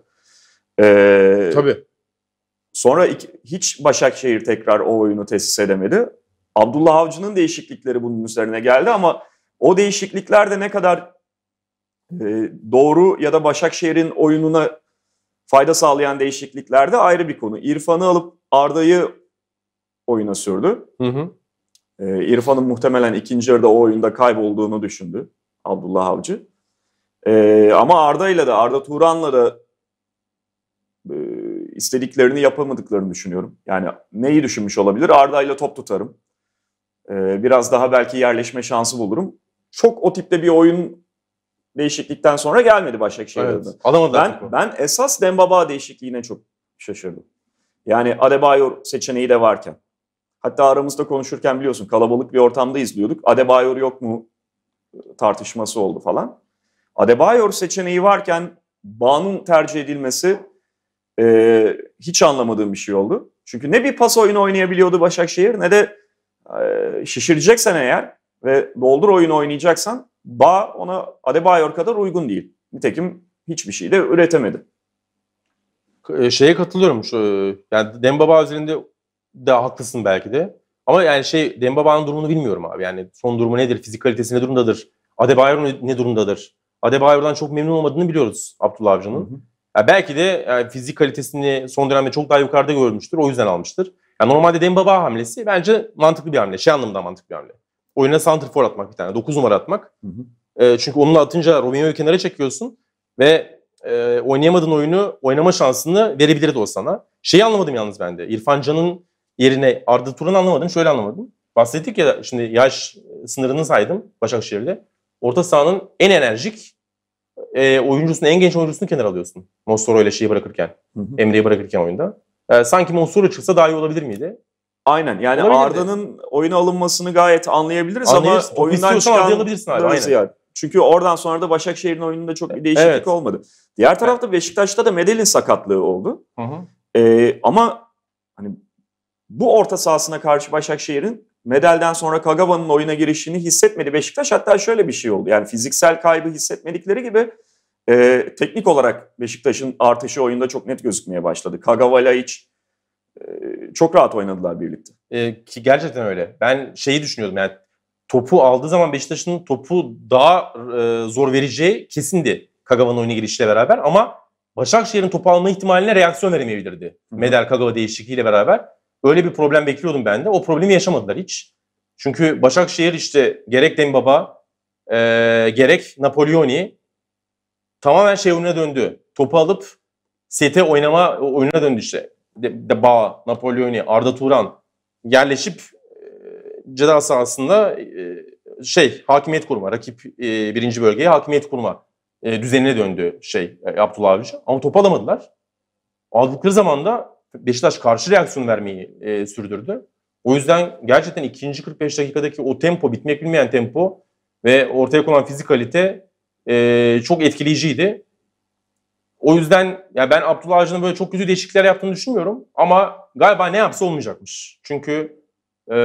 Ee, Tabii. Sonra iki, hiç Başakşehir tekrar o oyunu tesis edemedi. Abdullah Avcı'nın değişiklikleri bunun üzerine geldi ama o değişiklikler de ne kadar e, doğru ya da Başakşehir'in oyununa fayda sağlayan değişiklikler de ayrı bir konu. İrfan'ı alıp Arda'yı oyuna sürdü. Hı hı. Ee, İrfan'ın muhtemelen ikinci yarıda o oyunda kaybolduğunu düşündü Abdullah Avcı. Ee, ama Arda'yla da Arda Turan'la da e, istediklerini yapamadıklarını düşünüyorum. Yani neyi düşünmüş olabilir? Arda'yla top tutarım. Ee, biraz daha belki yerleşme şansı bulurum. Çok o tipte bir oyun değişiklikten sonra gelmedi Başakşehir'e. Evet, alamadı ben, ben esas Dembaba değişikliğine çok şaşırdım. Yani Adebayor seçeneği de varken. Hatta aramızda konuşurken biliyorsun kalabalık bir ortamda izliyorduk. Adebayor yok mu tartışması oldu falan. Adebayor seçeneği varken Banu'nun tercih edilmesi e, hiç anlamadığım bir şey oldu. Çünkü ne bir pas oyunu oynayabiliyordu Başakşehir ne de e, şişireceksen eğer ve doldur oyunu oynayacaksan Ba ona Adebayor kadar uygun değil. Nitekim hiçbir şey de üretemedi. E, şeye katılıyorum. Şu, e, yani Dembaba üzerinde de haklısın belki de. Ama yani şey Dembaba'nın durumunu bilmiyorum abi. Yani son durumu nedir? Fizik kalitesi ne durumdadır? Adebayor ne durumdadır? Adebayor'dan çok memnun olmadığını biliyoruz Abdullah Avcı'nın. Yani belki de yani e, fizik kalitesini son dönemde çok daha yukarıda görmüştür. O yüzden almıştır. Yani normalde Dembaba hamlesi bence mantıklı bir hamle. Şey anlamında mantıklı bir hamle oyuna santrifor atmak bir tane. 9 numara atmak. Hı hı. E, çünkü onunla atınca Robinho'yu kenara çekiyorsun ve e, oynayamadığın oyunu oynama şansını verebilirdi o sana. Şeyi anlamadım yalnız ben de. İrfan Can'ın yerine Arda Turan'ı anlamadım. Şöyle anlamadım. Bahsettik ya şimdi yaş sınırını saydım Başakşehir'de. Orta sahanın en enerjik e, oyuncusunu, en genç oyuncusunu kenara alıyorsun. Mosoro ile şeyi bırakırken, Emre'yi bırakırken oyunda. E, sanki Mosoro çıksa daha iyi olabilir miydi? Aynen yani Arda'nın oyuna alınmasını gayet anlayabiliriz ama Anlayabilirsin. oyundan İstiyorsan çıkan aynen. Yani. Çünkü oradan sonra da Başakşehir'in oyununda çok bir değişiklik Evet. olmadı. Diğer tarafta Beşiktaş'ta da Medel'in sakatlığı oldu. Hı hı. Ee, ama hani bu orta sahasına karşı Başakşehir'in Medel'den sonra Kagawa'nın oyuna girişini hissetmedi Beşiktaş. Hatta şöyle bir şey oldu. Yani fiziksel kaybı hissetmedikleri gibi e, teknik olarak Beşiktaş'ın artışı oyunda çok net gözükmeye başladı. Kagawa, hiç çok rahat oynadılar birlikte. E, ki gerçekten öyle. Ben şeyi düşünüyordum yani topu aldığı zaman Beşiktaş'ın topu daha e, zor vereceği kesindi Kagawa'nın oyuna girişiyle beraber ama Başakşehir'in topu alma ihtimaline reaksiyon veremeyebilirdi. Hı. Medel Kagawa değişikliğiyle beraber. Öyle bir problem bekliyordum ben de. O problemi yaşamadılar hiç. Çünkü Başakşehir işte gerek Dembaba e, gerek Napolyoni tamamen şey oyuna döndü. Topu alıp sete oynama oyununa döndü işte de Bağ, Napolyoni, Arda Turan yerleşip e, ceza sahasında e, şey hakimiyet kurma, rakip e, birinci bölgeye hakimiyet kurma düzenine döndü şey Abdullah Avcı. Ama top alamadılar. Aldıkları zaman da Beşiktaş karşı reaksiyon vermeyi sürdürdü. O yüzden gerçekten ikinci 45 dakikadaki o tempo, bitmek bilmeyen tempo ve ortaya konan fizikalite çok etkileyiciydi. O yüzden ya ben Abdullah Avcı'nın böyle çok kötü değişiklikler yaptığını düşünmüyorum. Ama galiba ne yapsa olmayacakmış. Çünkü e,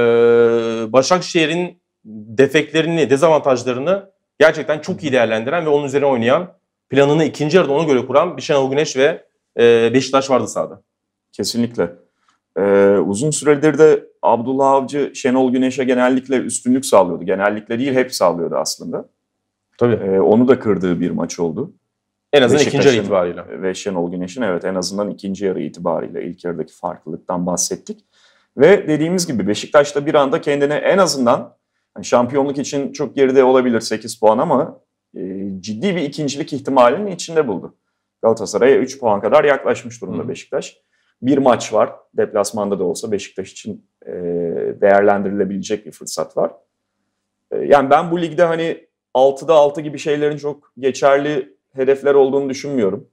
Başakşehir'in defeklerini, dezavantajlarını gerçekten çok iyi değerlendiren ve onun üzerine oynayan, planını ikinci yarıda ona göre kuran bir Şenol Güneş ve e, Beşiktaş vardı sahada. Kesinlikle. Ee, uzun süredir de Abdullah Avcı Şenol Güneş'e genellikle üstünlük sağlıyordu. Genellikle değil hep sağlıyordu aslında. Tabii. Ee, onu da kırdığı bir maç oldu. En azından ikinci yarı itibariyle. Ve Şenol Güneş'in evet en azından ikinci yarı itibariyle ilk yarıdaki farklılıktan bahsettik. Ve dediğimiz gibi Beşiktaş'ta bir anda kendine en azından yani şampiyonluk için çok geride olabilir 8 puan ama e, ciddi bir ikincilik ihtimalinin içinde buldu. Galatasaray'a 3 puan kadar yaklaşmış durumda Hı. Beşiktaş. Bir maç var. Deplasmanda da olsa Beşiktaş için e, değerlendirilebilecek bir fırsat var. E, yani ben bu ligde hani 6'da 6 gibi şeylerin çok geçerli hedefler olduğunu düşünmüyorum.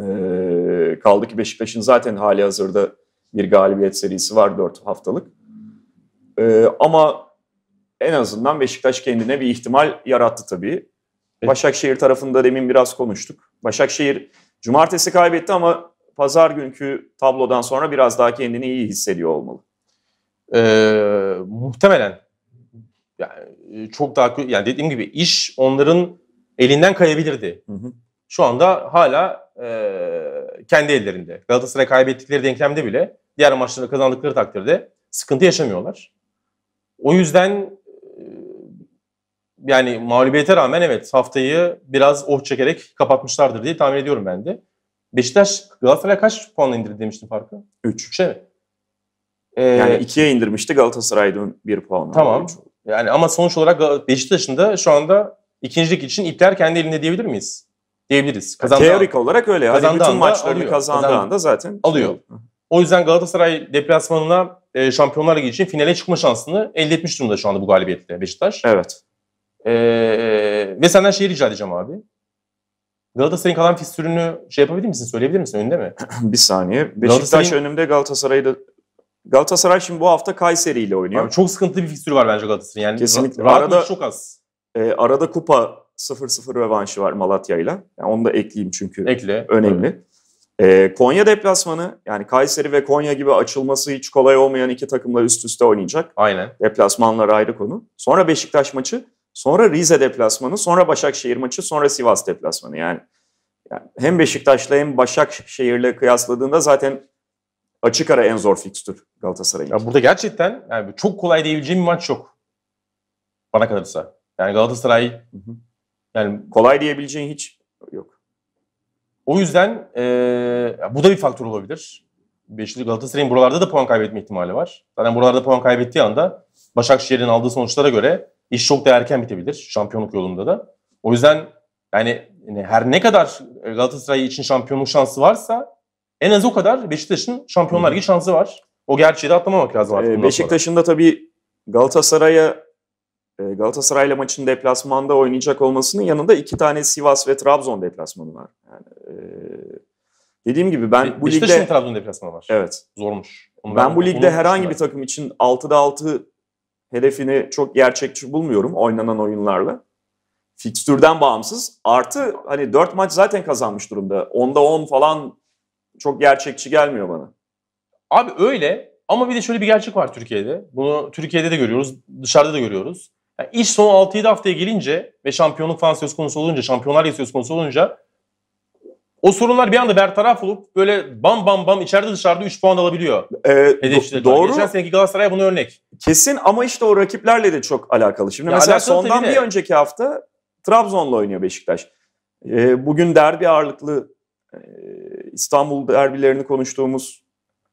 Ee, kaldı ki Beşiktaş'ın zaten hali hazırda bir galibiyet serisi var 4 haftalık. Ee, ama en azından Beşiktaş kendine bir ihtimal yarattı tabii. Başakşehir tarafında demin biraz konuştuk. Başakşehir cumartesi kaybetti ama pazar günkü tablodan sonra biraz daha kendini iyi hissediyor olmalı. Ee, muhtemelen yani e, çok daha yani dediğim gibi iş onların elinden kayabilirdi. Hı hı. Şu anda hala e, kendi ellerinde. Galatasaray kaybettikleri denklemde bile diğer maçları kazandıkları takdirde sıkıntı yaşamıyorlar. O yüzden e, yani mağlubiyete rağmen evet haftayı biraz oh çekerek kapatmışlardır diye tahmin ediyorum ben de. Beşiktaş Galatasaray kaç puan indirdi demiştin farkı? 3. Şey mi? Ee, yani 2'ye indirmişti Galatasaray'da 1 puan. Tamam. Yani ama sonuç olarak Beşiktaş'ın da şu anda İkincilik için ipler kendi elinde diyebilir miyiz? Diyebiliriz. Kazandığı Teorik an, olarak öyle. Hadi bütün anda maçlarını kazandığı anda zaten alıyor. O yüzden Galatasaray deplasmanına e, Şampiyonlar Ligi için finale çıkma şansını elde etmiş durumda şu anda bu galibiyetle Beşiktaş. Evet. E, ve senden şey rica edeceğim abi. Galatasaray'ın kalan fistürünü şey yapabilir misin? Söyleyebilir misin? önünde mi? <clears throat> bir saniye. Beşiktaş önümde Galatasaray'ı da Galatasaray şimdi bu hafta Kayseri ile oynuyor. Abi çok sıkıntılı bir fikstürü var bence Galatasaray'ın. Yani Kesinlikle. Rahat arada, çok az. E, arada kupa 0-0 revanşı var Malatya'yla. Yani onu da ekleyeyim çünkü Ekle. önemli. E, Konya deplasmanı yani Kayseri ve Konya gibi açılması hiç kolay olmayan iki takımla üst üste oynayacak. Aynen. Deplasmanlar ayrı konu. Sonra Beşiktaş maçı, sonra Rize deplasmanı, sonra Başakşehir maçı, sonra Sivas deplasmanı. Yani, yani hem Beşiktaş'la hem Başakşehir'le kıyasladığında zaten açık ara en zor fikstür Galatasaray'ın. Ya burada gerçekten yani çok kolay diyebileceğim bir maç yok. Bana kalırsa. Yani Galatasaray yani kolay diyebileceğin hiç yok. O yüzden e, bu da bir faktör olabilir. Beşiktaş Galatasaray'ın buralarda da puan kaybetme ihtimali var. Zaten buralarda puan kaybettiği anda Başakşehir'in aldığı sonuçlara göre iş çok da erken bitebilir şampiyonluk yolunda da. O yüzden yani her ne kadar Galatasaray için şampiyonluk şansı varsa en az o kadar Beşiktaş'ın Şampiyonlar Ligi şansı var. O gerçeği de atlamamak lazım artık. Ee, Beşiktaş'ın da tabii Galatasaray'a ee, Galatasaray'la maçın deplasmanda oynayacak olmasının yanında iki tane Sivas ve Trabzon deplasmanı var. Yani, e, dediğim gibi ben Be- bu Beşiktaş'ın ligde... Trabzon deplasmanı var. Evet. Zormuş. Onu ben, bu ligde herhangi bir takım için 6'da 6 hedefini çok gerçekçi bulmuyorum oynanan oyunlarla. Fikstürden bağımsız. Artı hani 4 maç zaten kazanmış durumda. 10'da 10 falan çok gerçekçi gelmiyor bana. Abi öyle ama bir de şöyle bir gerçek var Türkiye'de. Bunu Türkiye'de de görüyoruz, dışarıda da görüyoruz. Yani son 6-7 haftaya gelince ve şampiyonluk falan söz konusu olunca, şampiyonlar ligi söz konusu olunca o sorunlar bir anda bertaraf olup böyle bam bam bam içeride dışarıda 3 puan alabiliyor. Ee, do- doğru. Geçen seneki Galatasaray buna örnek. Kesin ama işte o rakiplerle de çok alakalı. Şimdi ya mesela alakalı sondan bir önceki hafta Trabzon'la oynuyor Beşiktaş. Ee, bugün derbi ağırlıklı e, İstanbul derbilerini konuştuğumuz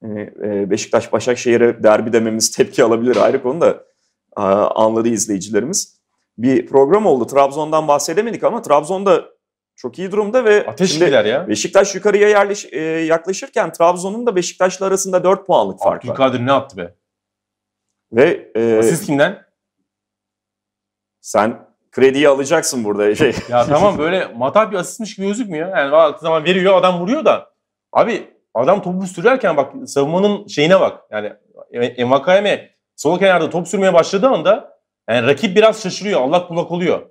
e, e Beşiktaş-Başakşehir'e derbi dememiz tepki alabilir ayrı konu da. E, anladı izleyicilerimiz. Bir program oldu. Trabzon'dan bahsedemedik ama Trabzon'da çok iyi durumda ve Ateş ya. Beşiktaş yukarıya yerleş, e, yaklaşırken Trabzon'un da Beşiktaş'la arasında 4 puanlık fark Abdülkadir var. Abdülkadir ne yaptı be? Ve e, Asist kimden? Sen krediyi alacaksın burada. <laughs> Şey. ya tamam böyle matap bir asistmiş gibi gözükmüyor. Yani baktığı zaman veriyor adam vuruyor da. Abi adam topu sürerken bak savunmanın şeyine bak. Yani Envakayeme sol kenarda top sürmeye başladığı anda yani rakip biraz şaşırıyor. Allah kulak oluyor.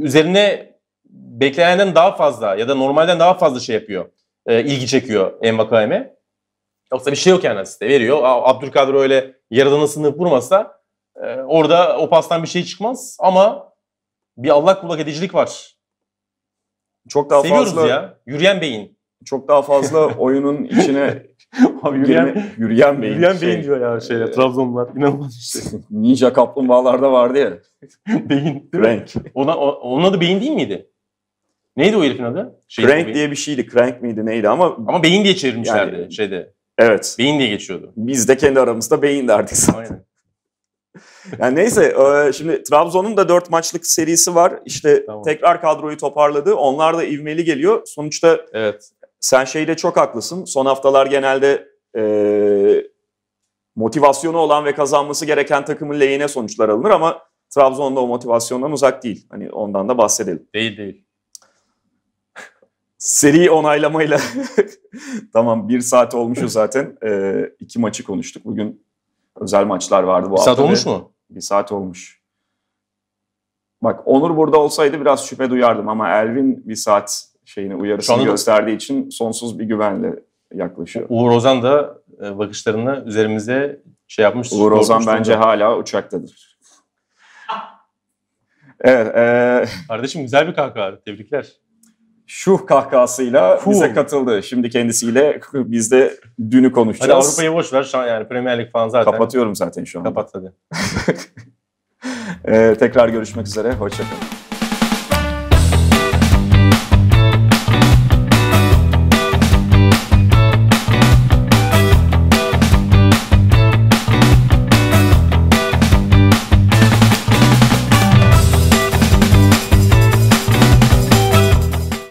Üzerine beklenenden daha fazla ya da normalden daha fazla şey yapıyor. E, ilgi çekiyor Envakayeme. Yoksa bir şey yok yani asiste veriyor. Abdülkadir öyle yaradan sınıf vurmasa e, orada o pastan bir şey çıkmaz ama bir allak bullak edicilik var. Çok daha Seviyoruz fazla ya. Yürüyen beyin. Çok daha fazla <laughs> oyunun içine <laughs> Abi yürüyen, yürüyen beyin. Yürüyen şey, diyor ya şeyle. E, ee, Trabzonlular inanılmaz işte. Ninja kaplumbağalarda vardı ya. <laughs> beyin değil Crank. mi? Ona, onun adı beyin değil miydi? Neydi o herifin adı? Şey, Crank diye bir şeydi. Crank miydi neydi ama... Ama beyin diye çevirmişlerdi yani, şeyde. Evet. Beyin diye geçiyordu. Biz de kendi aramızda beyin derdik zaten. Aynen. <laughs> yani neyse e, şimdi Trabzon'un da 4 maçlık serisi var. İşte tamam. tekrar kadroyu toparladı. Onlar da ivmeli geliyor. Sonuçta evet sen şeyde çok haklısın. Son haftalar genelde e, motivasyonu olan ve kazanması gereken takımın lehine sonuçlar alınır ama Trabzon'da o motivasyondan uzak değil. Hani ondan da bahsedelim. Değil değil. <laughs> Seri onaylamayla <laughs> tamam bir saat olmuşu zaten. E, iki maçı konuştuk. Bugün özel maçlar vardı bu bir hafta. Bir saat olmuş mu? Bir saat olmuş. Bak Onur burada olsaydı biraz şüphe duyardım ama Elvin bir saat şeyini uyarısını gösterdiği için sonsuz bir güvenle yaklaşıyor. Uğur Ozan da e, bakışlarını üzerimize şey yapmış. Uğur Ozan bence hala uçaktadır. Evet. E... Kardeşim güzel bir kahkaha. Tebrikler. Şu kahkahasıyla cool. bize katıldı. Şimdi kendisiyle biz de dünü konuşacağız. Hadi Avrupa'yı boş ver. Şu an yani Premier Lig falan zaten. Kapatıyorum zaten şu an. Kapat hadi. ee, <laughs> tekrar görüşmek üzere. Hoşçakalın.